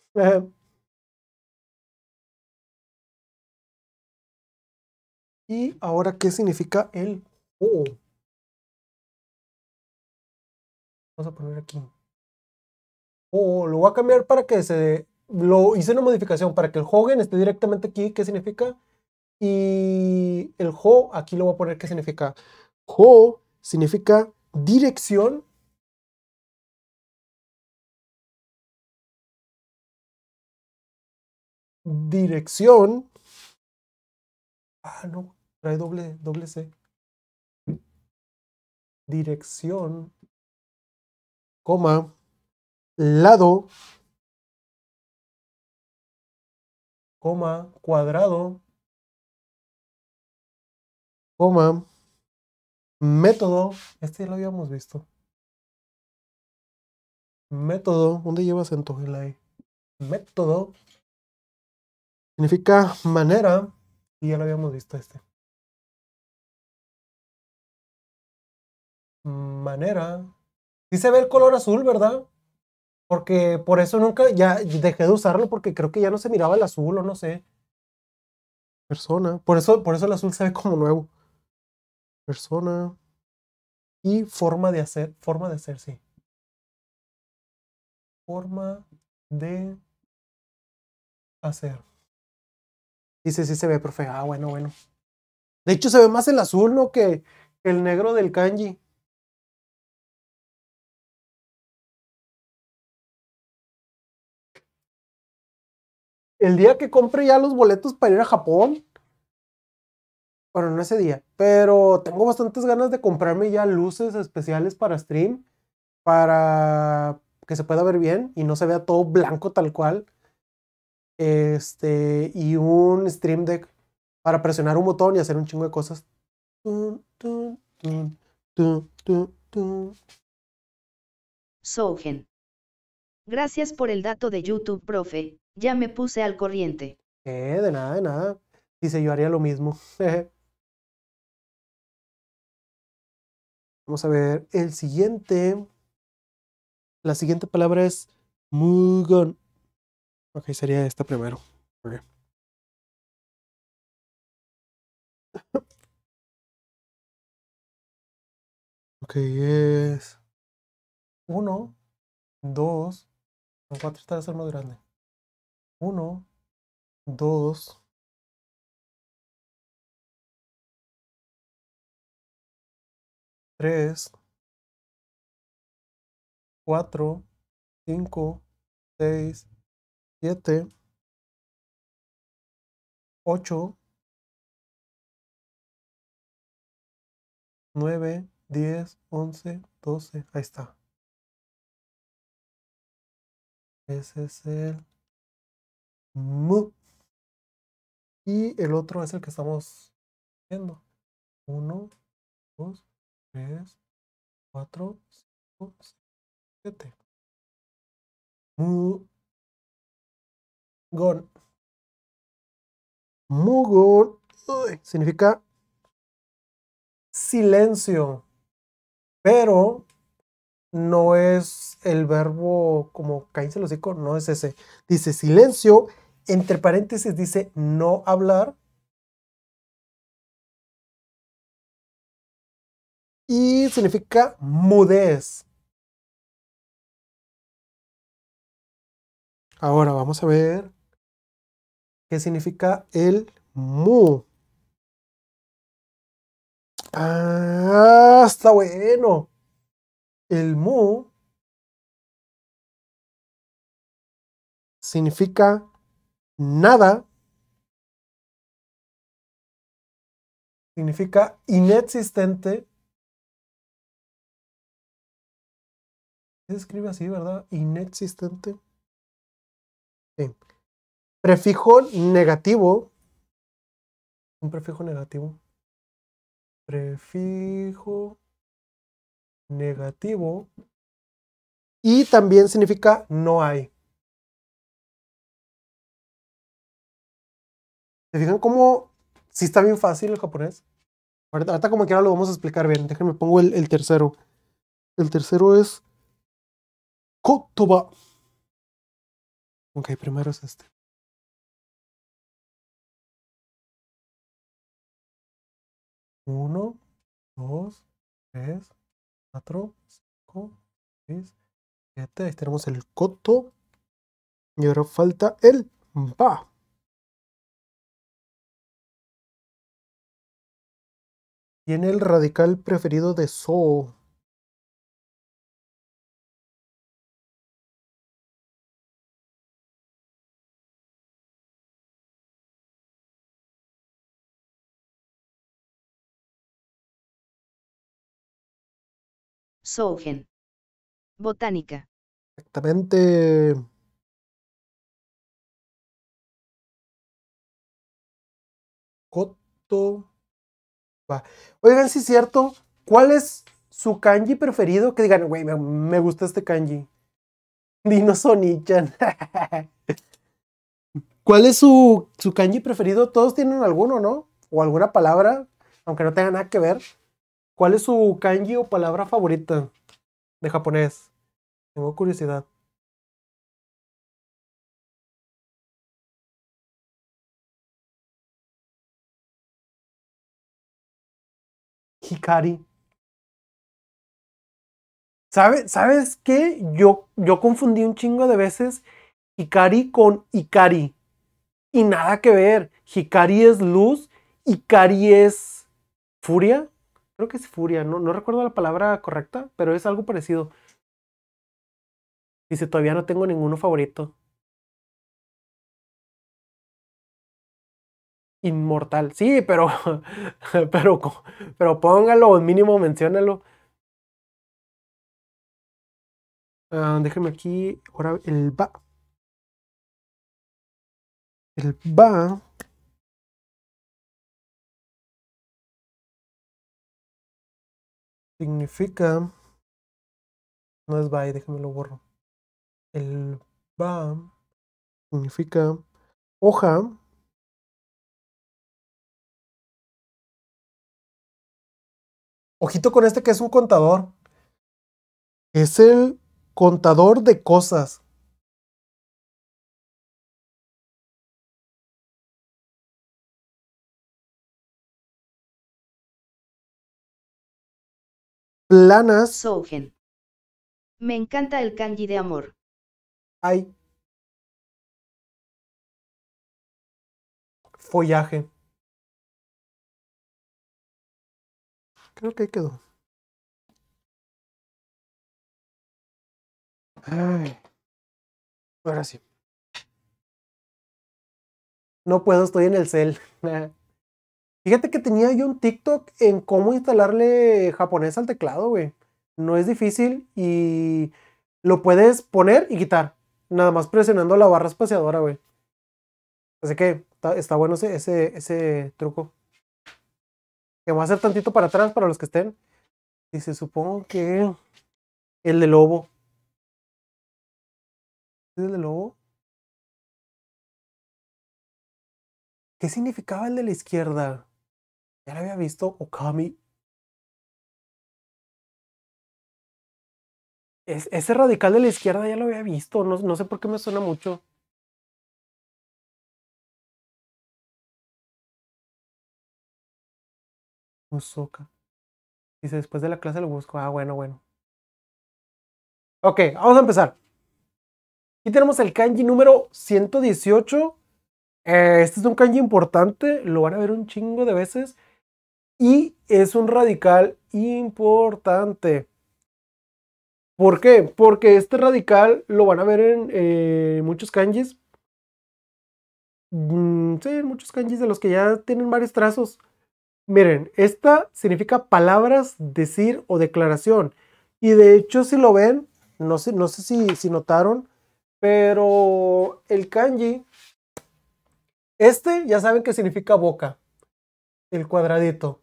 y ahora, ¿qué significa el O? Vamos a poner aquí. O, lo voy a cambiar para que se... Lo hice una modificación para que el Hogan esté directamente aquí. ¿Qué significa? Y el ho, aquí lo voy a poner qué significa. Ho significa dirección. Dirección. Ah, no, trae doble, doble C. Dirección, coma, lado, coma, cuadrado, coma, método, este ya lo habíamos visto. Método, ¿dónde llevas acento? tu Método significa manera y ya lo habíamos visto este. Manera. Sí se ve el color azul, ¿verdad? Porque por eso nunca, ya dejé de usarlo porque creo que ya no se miraba el azul o no sé. Persona. Por eso, por eso el azul se ve como nuevo persona y forma de hacer, forma de hacer, sí. Forma de hacer. Dice, sí, se ve, profe. Ah, bueno, bueno. De hecho, se ve más el azul, ¿no? Que el negro del kanji. El día que compre ya los boletos para ir a Japón, bueno, no ese día, pero tengo bastantes ganas de comprarme ya luces especiales para stream, para que se pueda ver bien y no se vea todo blanco tal cual. Este, y un stream deck para presionar un botón y hacer un chingo de cosas. Sogen. Gracias por el dato de YouTube, profe. Ya me puse al corriente. Eh, de nada, de nada. Dice, yo haría lo mismo. Vamos a ver, el siguiente. La siguiente palabra es Mugon. Ok, sería esta primero. Okay. Ok, es uno, dos, cuatro cuatro está de hacer más grande. Uno, dos. 3, 4, 5, 6, 7, 8, 9, 10, 11, 12. Ahí está. Ese es el mu. Y el otro es el que estamos viendo. 1, 2, 3, 4, 5, 6, 7. Mugon. Mugon uy, significa silencio, pero no es el verbo como caíse los hocico, no es ese. Dice silencio, entre paréntesis dice no hablar y significa mudez. Ahora vamos a ver qué significa el mu. Ah, está bueno. El mu significa nada. Significa inexistente. Se escribe así, ¿verdad? Inexistente. Sí. Prefijo negativo. Un prefijo negativo. Prefijo negativo. Y también significa no hay. ¿Se fijan cómo Si está bien fácil el japonés? Ahorita, como que ahora lo vamos a explicar bien. Déjenme pongo el tercero. El tercero es va, Ok, primero es este. Uno, dos, tres, cuatro, cinco, seis, siete. Ahí tenemos el coto. Y ahora falta el va. Tiene el radical preferido de so. Sogen Botánica. Exactamente. Koto. Oigan, si es cierto, ¿cuál es su kanji preferido? Que digan, güey, me, me, gusta este kanji. Dino ¿Cuál es su, su kanji preferido? Todos tienen alguno, ¿no? O alguna palabra, aunque no tenga nada que ver. ¿Cuál es su kanji o palabra favorita de japonés? Tengo curiosidad. Hikari. ¿Sabes qué? Yo, yo confundí un chingo de veces Hikari con Ikari. Y nada que ver. Hikari es luz, Ikari es furia creo que es furia, no, no recuerdo la palabra correcta, pero es algo parecido. Dice, todavía no tengo ninguno favorito. Inmortal. Sí, pero, pero, pero póngalo, mínimo menciónalo. Uh, ah, déjenme aquí, ahora el va. El va. significa, no es by, déjame lo borro. El BA. significa hoja Ojito con este que es un contador. Es el contador de cosas. planas. Sougen. Me encanta el kanji de amor. Ay follaje. Creo que ahí quedó. Ay. Ahora sí. No puedo, estoy en el cel. Fíjate que tenía yo un TikTok en cómo instalarle japonés al teclado, güey. No es difícil y lo puedes poner y quitar. Nada más presionando la barra espaciadora, güey. Así que está, bueno ese, ese, ese, truco. Que voy a hacer tantito para atrás para los que estén. Dice, supongo que el de lobo. el de lobo? ¿Qué significaba el de la izquierda? Ya lo había visto, Okami. ese radical de la izquierda ya lo había visto, no, no sé por qué me suena mucho. Usoka. Dice, después de la clase lo busco. Ah, bueno, bueno. Ok, vamos a empezar. Aquí tenemos el kanji número 118. Eh, este es un kanji importante, lo van a ver un chingo de veces y es un radical importante. ¿Por qué? Porque este radical lo van a ver en eh, muchos kanjis. Mm, sí, en muchos kanjis de los que ya tienen varios trazos. Miren, esta significa palabras, decir o declaración. Y de hecho, si lo ven, no sé, no sé si, si notaron, pero el kanji, este ya saben que significa boca, el cuadradito.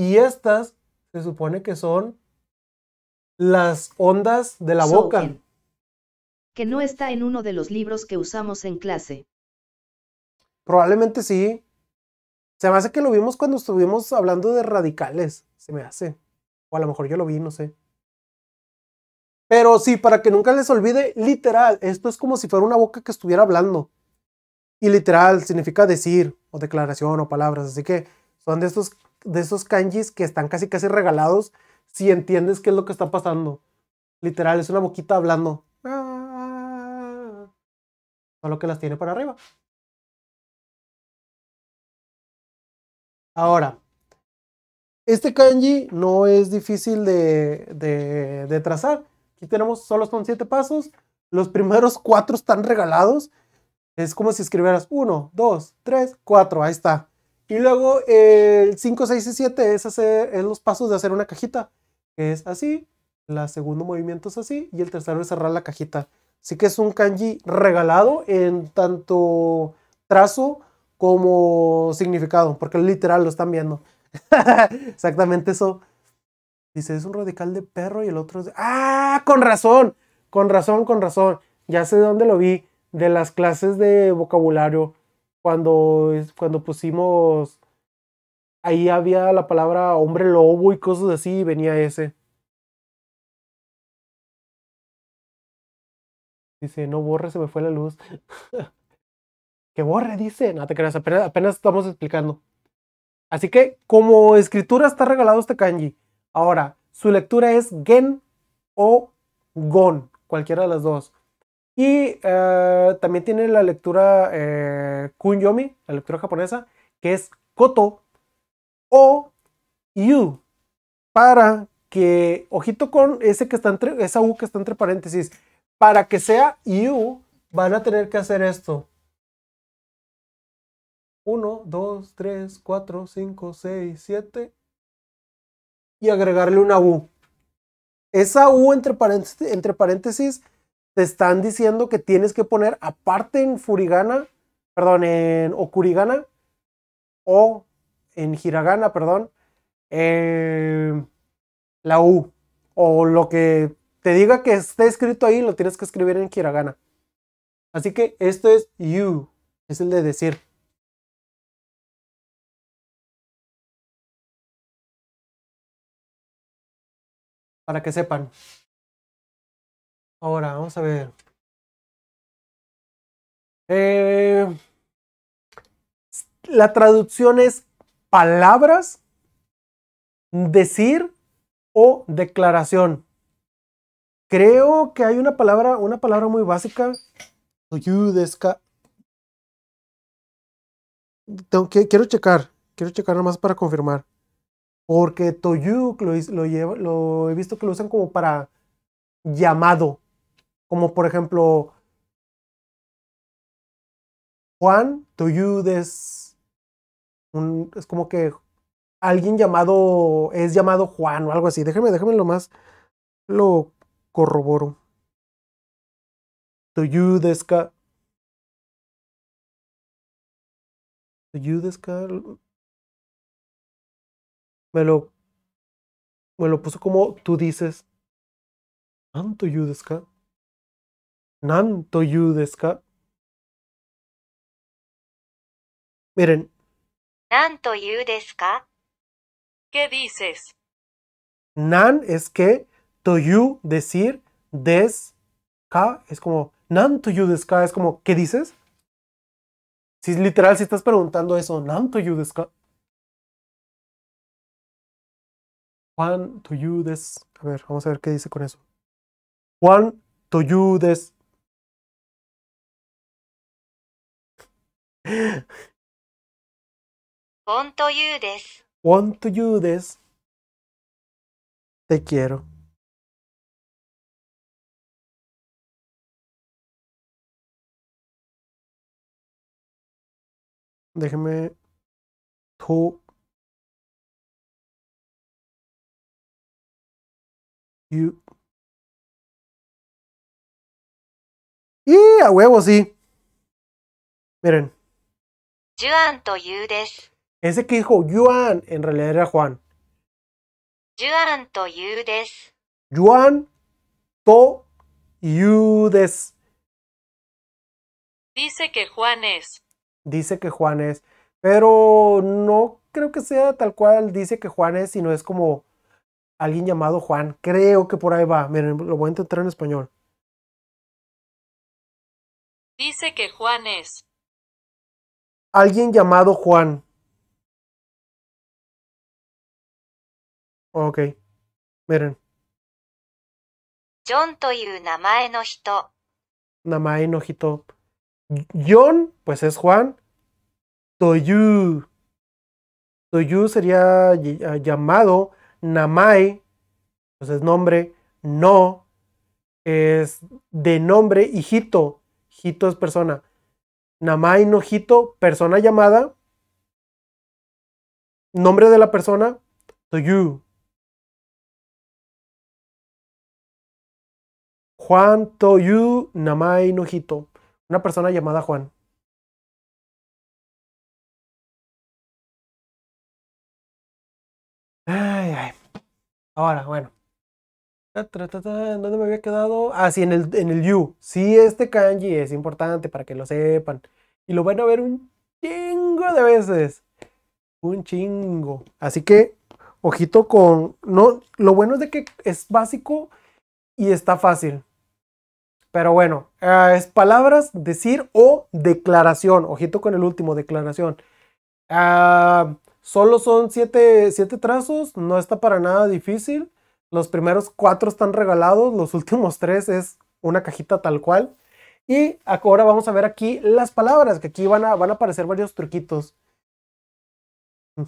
Y estas se supone que son las ondas de la boca. Que no está en uno de los libros que usamos en clase. Probablemente sí. Se me hace que lo vimos cuando estuvimos hablando de radicales. Se me hace. O a lo mejor yo lo vi, no sé. Pero sí, para que nunca les olvide, literal, esto es como si fuera una boca que estuviera hablando. Y literal significa decir o declaración o palabras. Así que son de estos de esos kanjis que están casi casi regalados si entiendes qué es lo que está pasando. Literal, es una boquita hablando. Ah. Solo que las tiene para arriba. Ahora, este kanji no es difícil de, de, trazar. Aquí tenemos, solo son siete pasos. Los primeros cuatro están regalados. Es como si escribieras 1, 2, 3, 4. Ahí está. Y luego el 5, 6 y 7 es, hacer, es los pasos de hacer una cajita. Que es así, el segundo movimiento es así y el tercero es cerrar la cajita. Así que es un kanji regalado en tanto trazo como significado, porque literal lo están viendo. Exactamente eso. Dice, es un radical de perro y el otro es de... ¡Ah! Con razón, con razón, con razón. Ya sé de dónde lo vi, de las clases de vocabulario cuando, cuando pusimos, ahí había la palabra hombre lobo y cosas así, venía ese. Dice, no borre, se me fue la luz. que borre, dice. No te creas, apenas estamos explicando. Así que, como escritura está regalado este kanji. Ahora, su lectura es gen o gon, cualquiera de las dos. Y eh, también tiene la lectura eh, Kunyomi, la lectura japonesa, que es Koto o Yu. Para que, ojito con ese que está entre, esa U que está entre paréntesis, para que sea Yu, van a tener que hacer esto. 1, 2, 3, 4, 5, 6, 7. Y agregarle una U. Esa U entre entre paréntesis te están diciendo que tienes que poner aparte en Furigana, perdón, en Okurigana o en Hiragana, perdón, em, la U. O lo que te diga que esté escrito ahí, lo tienes que escribir en Hiragana. Así que esto es U es el de decir. Para que sepan. Ahora, vamos a ver. Eh, la traducción es palabras, decir o declaración. Creo que hay una palabra, una palabra muy básica. Tengo que, quiero checar, quiero checar más para confirmar. Porque Toyuk lo he visto que lo usan como para llamado. Como por ejemplo, Juan, to es, es como que alguien llamado, es llamado Juan o algo así. Déjame, déjame lo más, lo corroboro. To you Me lo, me lo puso como tú dices. To nan to Miren. Nan ¿Qué dices? Nan es que, TOYU decir, des es como, nan to DESUKA es como, ¿qué dices? Si literal, si estás preguntando eso, nan to you Juan to A ver, vamos a ver qué dice con eso. Juan to want to you want to you te quiero. Déjeme. To. You. Y a huevo, sí. Miren. Juan to Ese que dijo Juan, en realidad era Juan. Juan to You Toyudes. Dice que Juan es. Dice que Juan es. Pero no creo que sea tal cual dice que Juan es, sino es como alguien llamado Juan. Creo que por ahí va. Miren, lo voy a intentar en español. Dice que Juan es alguien llamado Juan. Ok, miren. John Namae no John, pues es Juan. Toyu. Toyu sería ah, llamado. Namae, pues es nombre. No, es de nombre. Hijito Hito. es persona. Namai Nojito, persona llamada, nombre de la persona, Toyu. Juan Toyu Namai Nojito, una persona llamada Juan. Ay, ay. Ahora, bueno. ¿Dónde me había quedado? Ah, sí, en el, en el you. Sí, este kanji es importante para que lo sepan. Y lo van a ver un chingo de veces. Un chingo. Así que, ojito con... No, lo bueno es de que es básico y está fácil. Pero bueno, ah, es palabras, decir o declaración. Ojito con el último, declaración. Ah, solo son siete, siete trazos, no está para nada difícil. Los primeros cuatro están regalados, los últimos tres es una cajita tal cual. Y ahora vamos a ver aquí las palabras, que aquí van a, aparecer varios truquitos.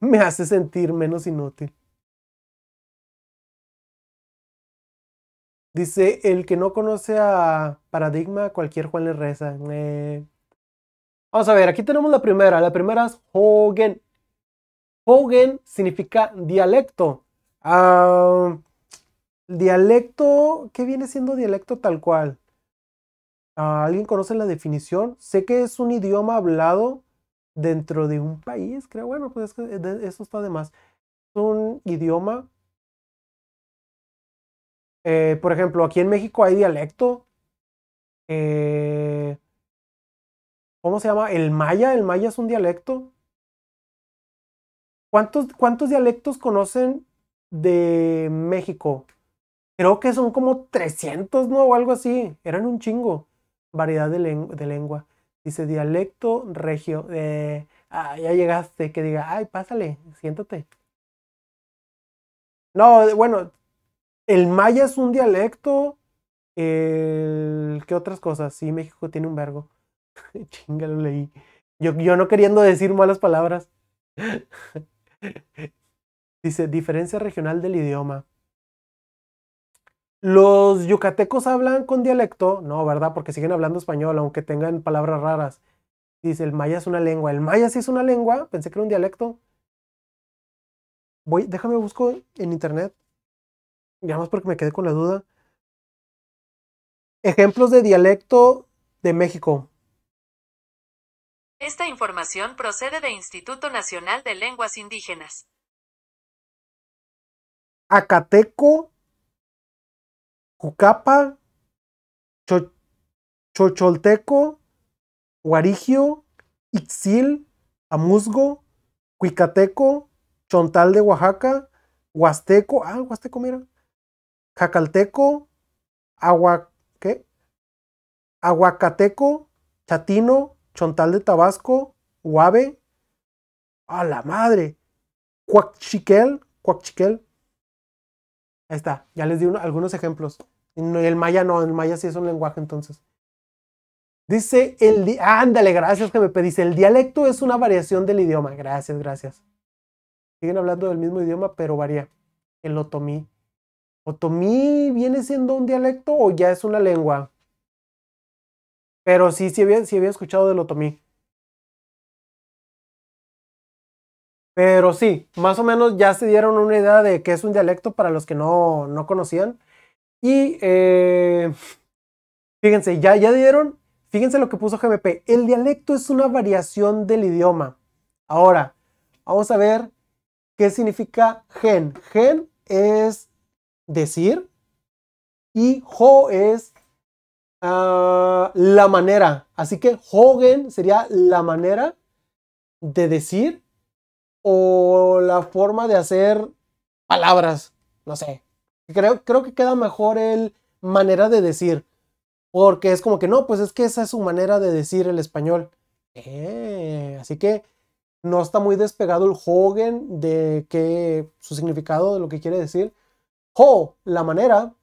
Me hace sentir menos inútil. Dice, el que no conoce a Paradigma, cualquier Juan le reza. Eh. Vamos a ver, aquí tenemos la primera. La primera es Hogen. Hogen significa dialecto. Ah, el dialecto, ¿qué viene siendo dialecto tal cual? Ah, ¿Alguien conoce la definición? Sé que es un idioma hablado dentro de un país, creo. Bueno, pues es que eh, eso está de más. Es un idioma. Eh, por ejemplo, aquí en México hay dialecto. Eh, ¿Cómo se llama? El maya. El maya es un dialecto. ¿Cuántos, cuántos dialectos conocen de México. Creo que son como 300, ¿no? O algo así. Eran un chingo. Variedad de, lengua. De lengua. Dice dialecto regio. Ah, ya llegaste. Que diga, ay, pásale, siéntate. No, bueno, el maya es un dialecto. ¿Qué otras cosas? Sí, México tiene un vergo. Chinga, lo leí. Yo, yo no queriendo decir malas palabras. Dice, diferencia regional del idioma. Los yucatecos hablan con dialecto, no, ¿verdad? Porque siguen hablando español, aunque tengan palabras raras. Dice, el maya es una lengua. El maya sí es una lengua, pensé que era un dialecto. Voy, déjame busco en internet. Ya más porque me quedé con la duda. Ejemplos de dialecto de México. Esta información procede de Instituto Nacional de Lenguas Indígenas. Acateco, Cucapa Chocholteco, Guarigio, Ixil, Amuzgo, Cuicateco, Chontal de Oaxaca, Huasteco, ah, Huasteco, mira, Jacalteco, Agua, ¿qué? Aguacateco, Chatino, Chontal de Tabasco, Huave, a la madre, Cuachiquel, Cuachiquel, Ahí está, ya les di algunos ejemplos. El maya no, el maya sí es un lenguaje entonces. Dice el di ándale, gracias que me pediste. El dialecto es una variación del idioma. Gracias, gracias. Siguen hablando del mismo idioma, pero varía. El otomí. ¿Otomí viene siendo un dialecto o ya es una lengua? Pero sí, sí sí había escuchado del otomí. Pero sí, más o menos ya se dieron una idea de qué es un dialecto para los que no, conocían. Y eh, fíjense, ya, ya dieron, fíjense lo que puso GMP. El dialecto es una variación del idioma. Ahora, vamos a ver qué significa gen. Gen es decir y ho es ah, la manera. Así que hogen sería la manera de decir o la forma de hacer palabras, no sé. Creo, creo que queda mejor el manera de decir, porque es como que no, pues es que esa es su manera de decir el español. Eh, así que no está muy despegado el Hogan de que su significado, de lo que quiere decir. Ho, la manera,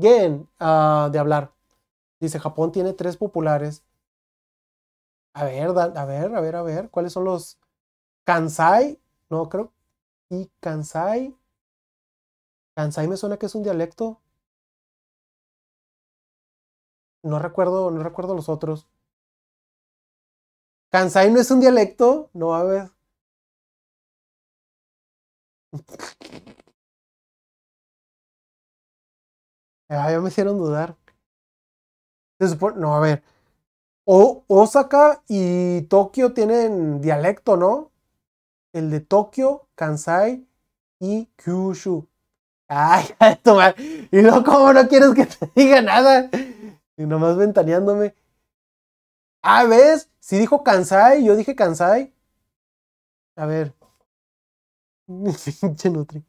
gen, ah, de hablar. Dice, Japón tiene tres populares. A ver, a ver, a ver, a ver, ¿cuáles son los Kansai, no creo. Y Kansai. Kansai me suena que es un dialecto. No recuerdo, no recuerdo los otros. Kansai no es un dialecto, no a ver. Ah, ya me hicieron dudar. No, a ver. Osaka y Tokio tienen dialecto, ¿no? el de Tokio, Kansai y Kyushu. Ay, esto tomar. Y no, ¿cómo no quieres que te diga nada? Y nomás ventaneándome. Ah, ¿ves? Si dijo Kansai, yo dije Kansai. A ver.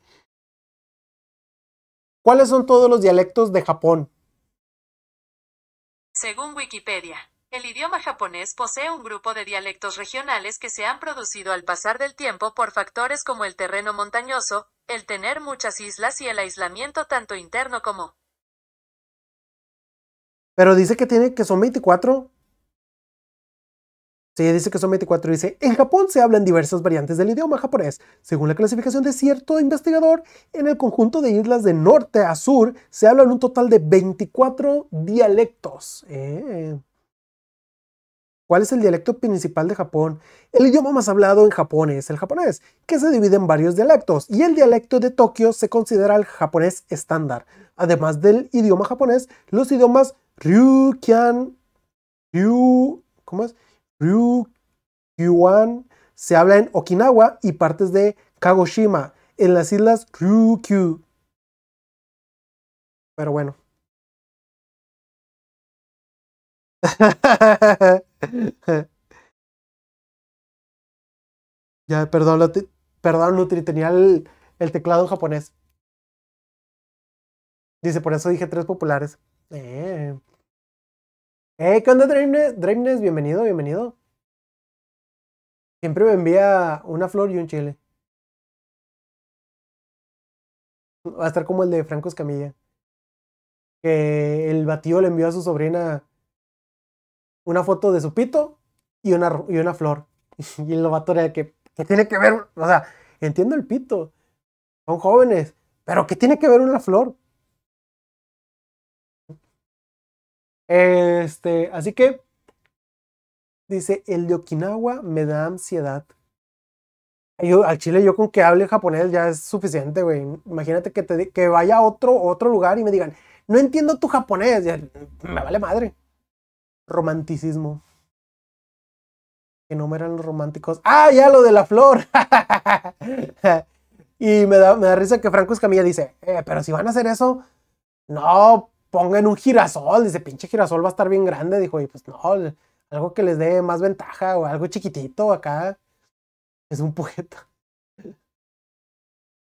¿Cuáles son todos los dialectos de Japón? Según Wikipedia, el idioma japonés posee un grupo de dialectos regionales que se han producido al pasar del tiempo por factores como el terreno montañoso, el tener muchas islas y el aislamiento tanto interno como. Pero dice que tiene que son 24. Sí, dice que son 24. Dice, en Japón se hablan diversas variantes del idioma japonés. Según la clasificación de cierto investigador, en el conjunto de islas de norte a sur se hablan un total de 24 dialectos. Eh, eh. ¿Cuál es el dialecto principal de Japón? El idioma más hablado en Japón es el japonés, que se divide en varios dialectos, y el dialecto de Tokio se considera el japonés estándar. Además del idioma japonés, los idiomas Ryukyuan, se habla en Okinawa y partes de Kagoshima, en las islas Ryukyu. Pero bueno. ya, perdón, perdón, Nutri, tenía el, teclado en japonés. Dice, por eso dije tres populares. Eh. Eh, ¿qué onda, bienvenido, bienvenido. Siempre me envía una flor y un chile. Va a estar como el de Franco Escamilla. Que el batido le envió a su sobrina una foto de su pito y una, y una flor. y el novato era que, ¿qué tiene que ver? O sea, entiendo el pito, son jóvenes, pero ¿qué tiene que ver una flor? Este, así que, dice, el de Okinawa me da ansiedad. Yo, al Chile, yo con que hable japonés ya es suficiente, güey. Imagínate que, te, que vaya a otro, otro lugar y me digan, no entiendo tu japonés. Ya, me vale madre romanticismo. Que no me eran los románticos. ¡Ah, ya lo de la flor! y me da, risa que Franco Escamilla dice, eh, pero si van a hacer eso, no, pongan un girasol. Dice, pinche girasol va a estar bien grande. Dijo, y pues no, algo que les dé más ventaja o algo chiquitito acá. Es un pujeto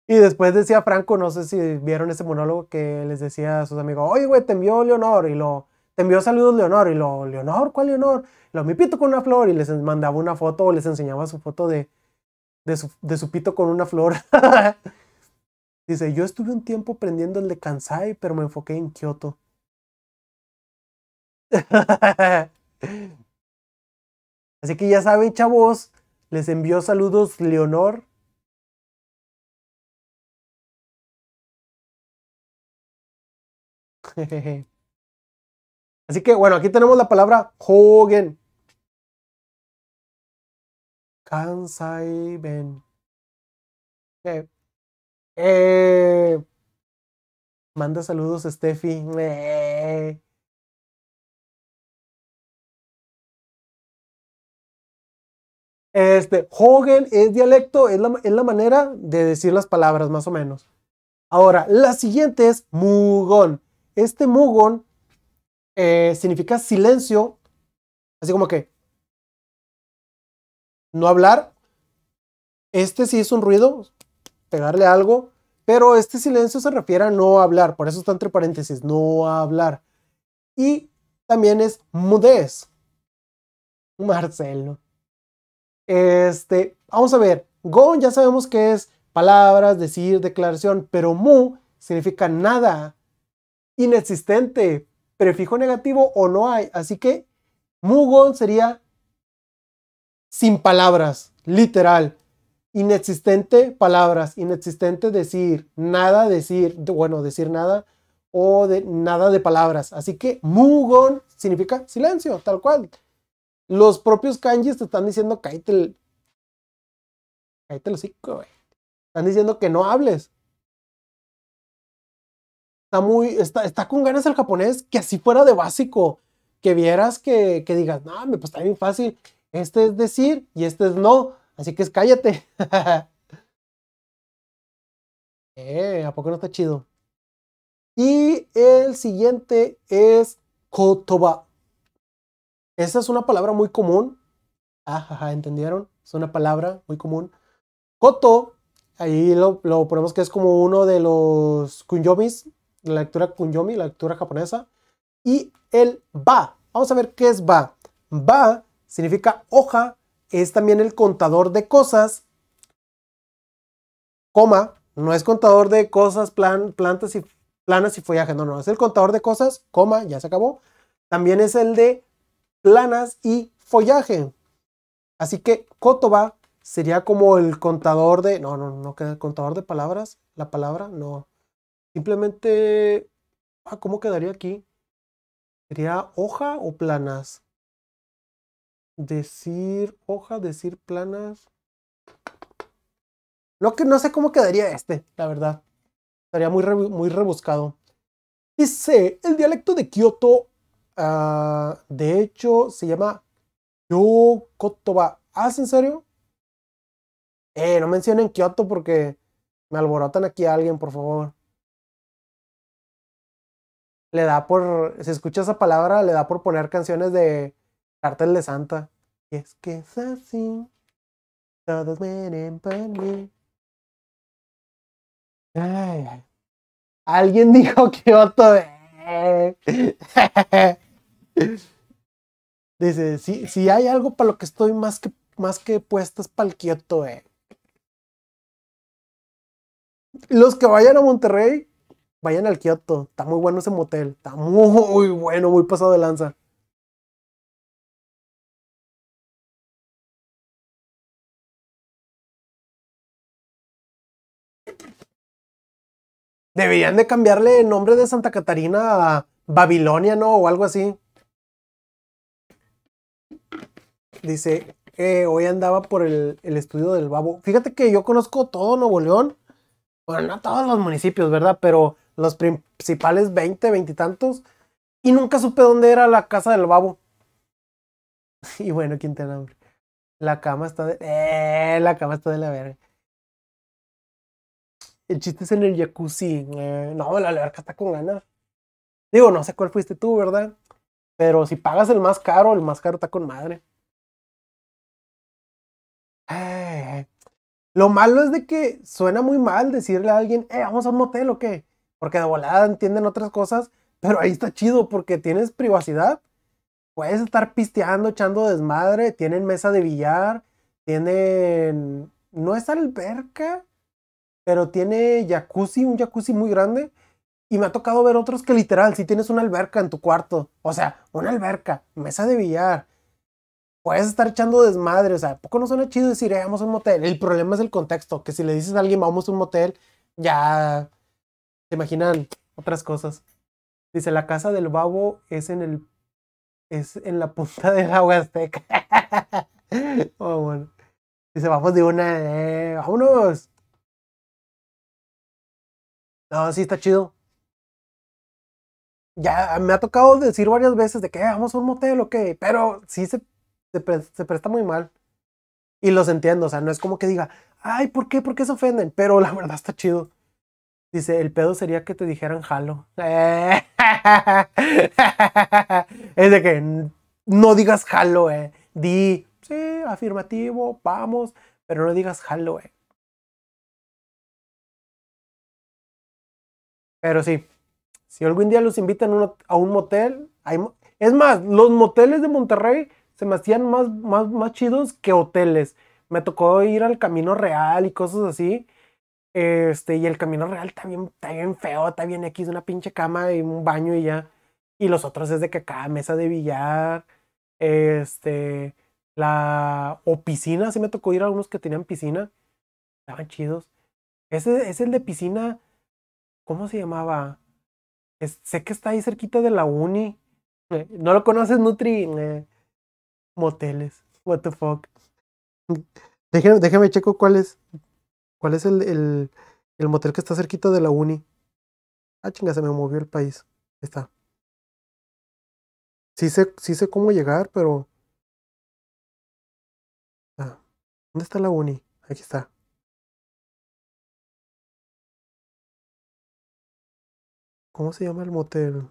Y después decía Franco, no sé si vieron ese monólogo que les decía a sus amigos, oye, güey, te envió Leonor. Y lo, envió saludos Leonor. Y lo, Leonor, ¿cuál Leonor? Lo, mi pito con una flor. Y les mandaba una foto o les enseñaba su foto de, de, su, pito con una flor. Dice, yo estuve un tiempo aprendiendo el de Kansai, pero me enfoqué en Kioto. Así que ya saben, chavos, les envió saludos Leonor. Jejeje. Así que bueno, aquí tenemos la palabra Hogen. Kansai Ben. Eh, manda saludos, Steffi. Este, Hogen es dialecto, es la, es la, manera de decir las palabras, más o menos. Ahora, la siguiente es Mugon. Este Mugon eh, significa silencio, así como que no hablar. Este sí es un ruido, pegarle algo, pero este silencio se refiere a no hablar, por eso está entre paréntesis, no hablar. Y también es mudez. Marcelo. Este, vamos a ver, Go ya sabemos que es palabras, decir, declaración, pero mu significa nada, inexistente, prefijo negativo o no hay. Así que mugon sería sin palabras, literal. Inexistente palabras, inexistente decir, nada decir, bueno, decir nada o de nada de palabras. Así que mugon significa silencio, tal cual. Los propios kanjis te están diciendo cállate el, cállate Están diciendo que no hables. Está muy, está, está con ganas el japonés que así fuera de básico, que vieras que, digas, no, pues está bien fácil, este es decir y este es no, así que cállate. eh, ¿a poco no está chido? Y el siguiente es kotoba. Esa es una palabra muy común. Ajaja, ah, ¿entendieron? Es una palabra muy común. Koto, ahí lo, lo ponemos que es como uno de los kunyomis, la lectura kunyomi, la lectura japonesa, y el ba. Vamos a ver qué es ba. Ba significa hoja, es también el contador de cosas, coma, no es contador de cosas, plan, plantas y planas y follaje, no, no, es el contador de cosas, coma, ya se acabó. También es el de planas y follaje. Así que Kotoba sería como el contador de, no, no, no queda contador de palabras, la palabra, no. Simplemente, ah, ¿cómo quedaría aquí? ¿Sería hoja o planas? Decir hoja, decir planas. No, que, no sé cómo quedaría este, la verdad. Estaría muy, muy rebuscado. Dice, el dialecto de Kioto, ah, de hecho, se llama Yokotoba. ¿Ah, en serio? Eh, no mencionen Kioto porque me alborotan aquí a alguien, por favor le da por, se si escucha esa palabra, le da por poner canciones de Cartel de Santa. Y es que es así, todos vienen por mí. Alguien dijo que otro Dice, si, si hay algo para lo que estoy más que, más que puesta para el quieto eh. Los que vayan a Monterrey, Vayan al Kioto, está muy bueno ese motel, está muy bueno, muy pasado de lanza. Deberían de cambiarle el nombre de Santa Catarina a Babilonia, ¿no? O algo así. Dice, eh, hoy andaba por el, el, estudio del babo. Fíjate que yo conozco todo Nuevo León. Bueno, no todos los municipios, ¿verdad? Pero los principales 20, 20 y, y nunca supe dónde era la casa del babo. y bueno, ¿quién te hambre? La cama está de... Eh, la cama está de la verga. El chiste es en el jacuzzi. Eh, no, la alberca está con ganas. Digo, no sé cuál fuiste tú, ¿verdad? Pero si pagas el más caro, el más caro está con madre. Eh, lo malo es de que suena muy mal decirle a alguien, eh, vamos a un motel o qué. Porque de volada entienden otras cosas, pero ahí está chido porque tienes privacidad. Puedes estar pisteando, echando desmadre, tienen mesa de billar, tienen... No es alberca, pero tiene jacuzzi, un jacuzzi muy grande. Y me ha tocado ver otros que literal, si tienes una alberca en tu cuarto, o sea, una alberca, mesa de billar, puedes estar echando desmadre, o sea, poco no suena chido decir, eh, vamos a un motel? El problema es el contexto, que si le dices a alguien, vamos a un motel, ya se imaginan otras cosas. Dice, la casa del babo es en el es en la punta del agua azteca. oh, Dice, vamos de una, eh, vámonos. No, sí está chido. Ya me ha tocado decir varias veces de que eh, vamos a un motel o qué, pero sí se, se, se presta muy mal. Y los entiendo, o sea, no es como que diga, ay, ¿por qué? ¿Por qué se ofenden? Pero la verdad está chido. Dice, el pedo sería que te dijeran jalo. es de que no digas jalo, eh. Di, sí, afirmativo, vamos, pero no digas jalo, eh. Pero sí, si algún día los invitan a un motel, es más, los moteles de Monterrey se me hacían más, más, más chidos que hoteles. Me tocó ir al Camino Real y cosas así este, y el camino real está bien, feo, está bien es una pinche cama y un baño y ya. Y los otros es de que cada mesa de billar, este, la, o piscina, sí me tocó ir a unos que tenían piscina, estaban chidos. Ese es el de piscina, ¿cómo se llamaba? sé que está ahí cerquita de la uni. Eh, no lo conoces, Nutri. Eh, moteles. What the fuck. déjame, déjame checo cuál es. ¿Cuál es el, el, motel que está cerquita de la uni? Ah, chinga, se me movió el país. Ahí está. Sí sé, sí sé cómo llegar, pero. Ah, ¿Dónde está la uni? Aquí está. ¿Cómo se llama el motel?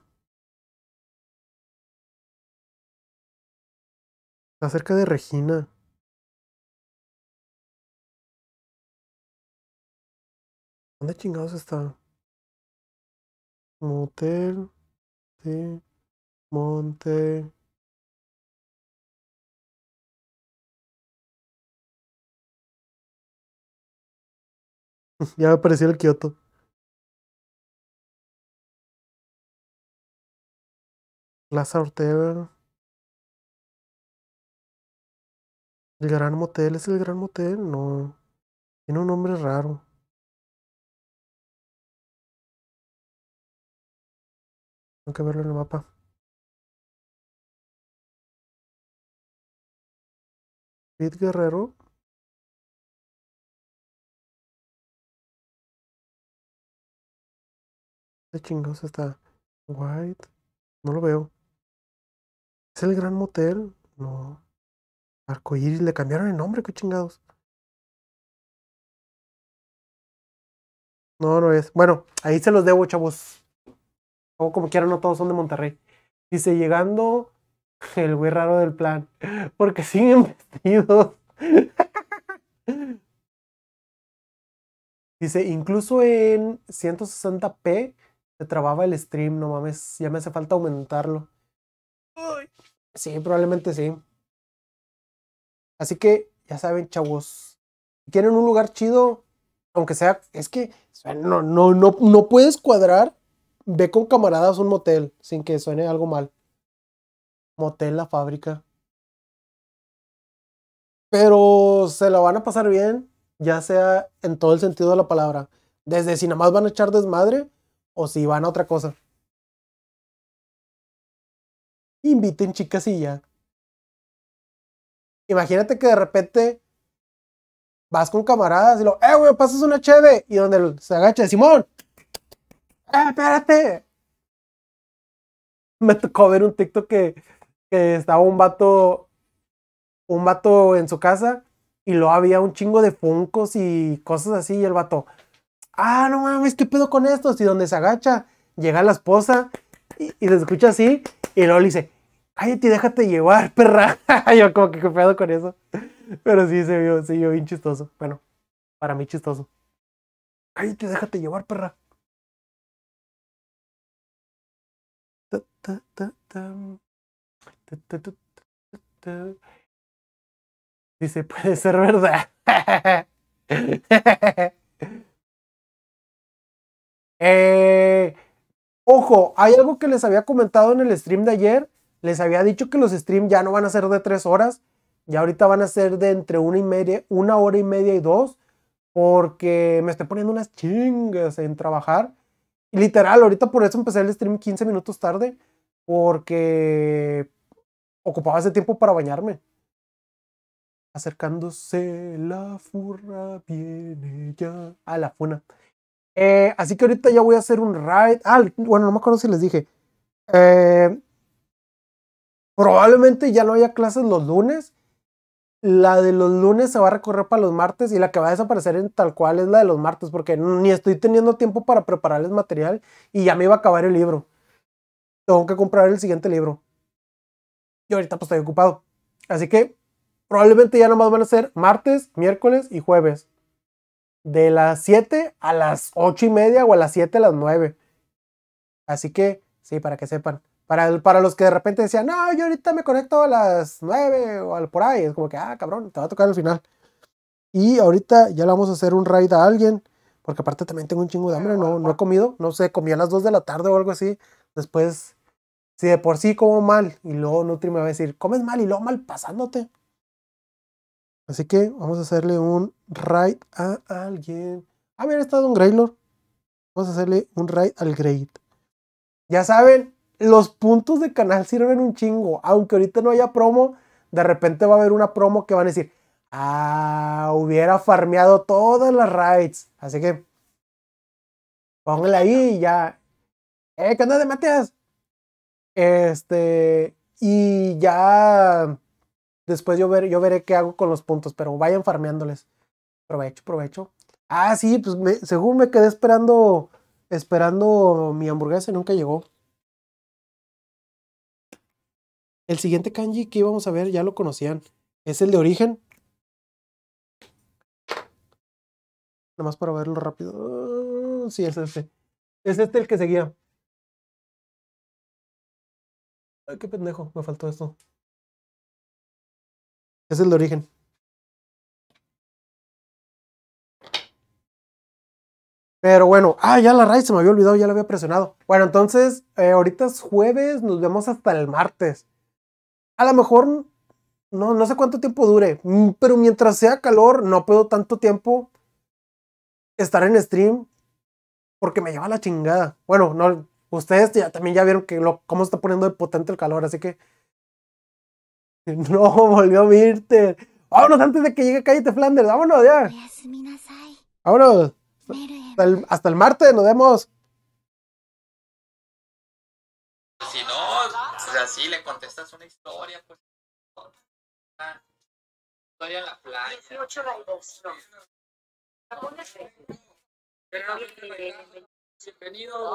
Está cerca de Regina. ¿Dónde chingados está? Motel Sí. Monte. ya me apareció el Kioto. Plaza Ortega. El Gran Motel, ¿es el Gran Motel? No. Tiene un nombre raro. Tengo que verlo en el mapa. Pit Guerrero. ¿Qué chingados está White. No lo veo. ¿Es el Gran Motel? No. Arcoiris, le cambiaron el nombre, qué chingados. No, no es. Bueno, ahí se los debo, chavos o como quieran, no todos son de Monterrey. Dice, llegando el güey raro del plan, porque siguen vestidos. Dice, incluso en 160p se trababa el stream, no mames, ya me hace falta aumentarlo. Sí, probablemente sí. Así que, ya saben, chavos, si quieren un lugar chido, aunque sea, es que no, no, no, no puedes cuadrar ve con camaradas un motel, sin que suene algo mal. Motel la fábrica. Pero se la van a pasar bien, ya sea en todo el sentido de la palabra. Desde si nada más van a echar desmadre o si van a otra cosa. Inviten chicas y ya. Imagínate que de repente vas con camaradas y lo, eh, güey, pasas una cheve. Y donde se agacha, Simón, ¡Ah, espérate! Me tocó ver un TikTok que, estaba un vato, un vato en su casa y luego había un chingo de funcos y cosas así y el vato, ah, no mames, ¿qué pedo con esto Y donde se agacha, llega la esposa y, y se escucha así y luego le dice, cállate y déjate llevar, perra. Yo como que qué con eso. Pero sí, se vio, se vio bien chistoso. Bueno, para mí chistoso. Cállate, déjate llevar, perra. Dice, puede ser verdad. Eh, ojo, hay algo que les había comentado en el stream de ayer. Les había dicho que los streams ya no van a ser de tres horas. Ya ahorita van a ser de entre una y media, una hora y media y dos. Porque me estoy poniendo unas chingas en trabajar. Y literal, ahorita por eso empecé el stream 15 minutos tarde porque ocupaba ese tiempo para bañarme. Acercándose la furra, viene ya a la funa. Eh, así que ahorita ya voy a hacer un ride Ah, bueno, no me acuerdo si les dije. Eh, probablemente ya no haya clases los lunes. La de los lunes se va a recorrer para los martes y la que va a desaparecer en tal cual es la de los martes porque ni estoy teniendo tiempo para prepararles material y ya me iba a acabar el libro tengo que comprar el siguiente libro. Y ahorita pues estoy ocupado. Así que probablemente ya nomás van a ser martes, miércoles y jueves. De las 7 a las 8 y media o a las 7 a las 9. Así que, sí, para que sepan. Para, para los que de repente decían, no, yo ahorita me conecto a las 9 o al por ahí. Es como que, ah, cabrón, te va a tocar al final. Y ahorita ya le vamos a hacer un raid a alguien. Porque aparte también tengo un chingo de hambre, no, no he comido. No sé, comí a las 2 de la tarde o algo así. Después si de por sí como mal y luego Nutri me va a decir, comes mal y luego mal pasándote. Así que vamos a hacerle un raid a alguien. Ah, mira, está un Greylord. Vamos a hacerle un raid al Great. Ya saben, los puntos de canal sirven un chingo. Aunque ahorita no haya promo, de repente va a haber una promo que van a decir, ah, hubiera farmeado todas las raids. Así que póngale ahí y ya. Eh, ¿qué onda de Mateas? Este, y ya después yo, ver, yo veré qué hago con los puntos, pero vayan farmeándoles. Provecho, provecho. Ah, sí, pues según me quedé esperando, esperando mi hamburguesa y nunca llegó. El siguiente kanji que íbamos a ver ya lo conocían. Es el de origen. Nada más para verlo rápido. sí, es este. Es este el que seguía. Ay, qué pendejo, me faltó esto. Es el de origen. Pero bueno, ah, ya la raíz se me había olvidado, ya la había presionado. Bueno, entonces, eh, ahorita es jueves, nos vemos hasta el martes. A lo mejor, no, no sé cuánto tiempo dure, mm, pero mientras sea calor, no puedo tanto tiempo estar en stream porque me lleva la chingada. Bueno, no, Ustedes ya, también ya vieron que lo, cómo está poniendo de potente el calor, así que. No, volvió Mirte. Vámonos antes de que llegue Cállate Flanders. Vámonos ya. Vámonos. Hasta el, hasta el martes, nos vemos. Si no, pues así le contestas una historia, pues. historia en la playa. Pero no bienvenido,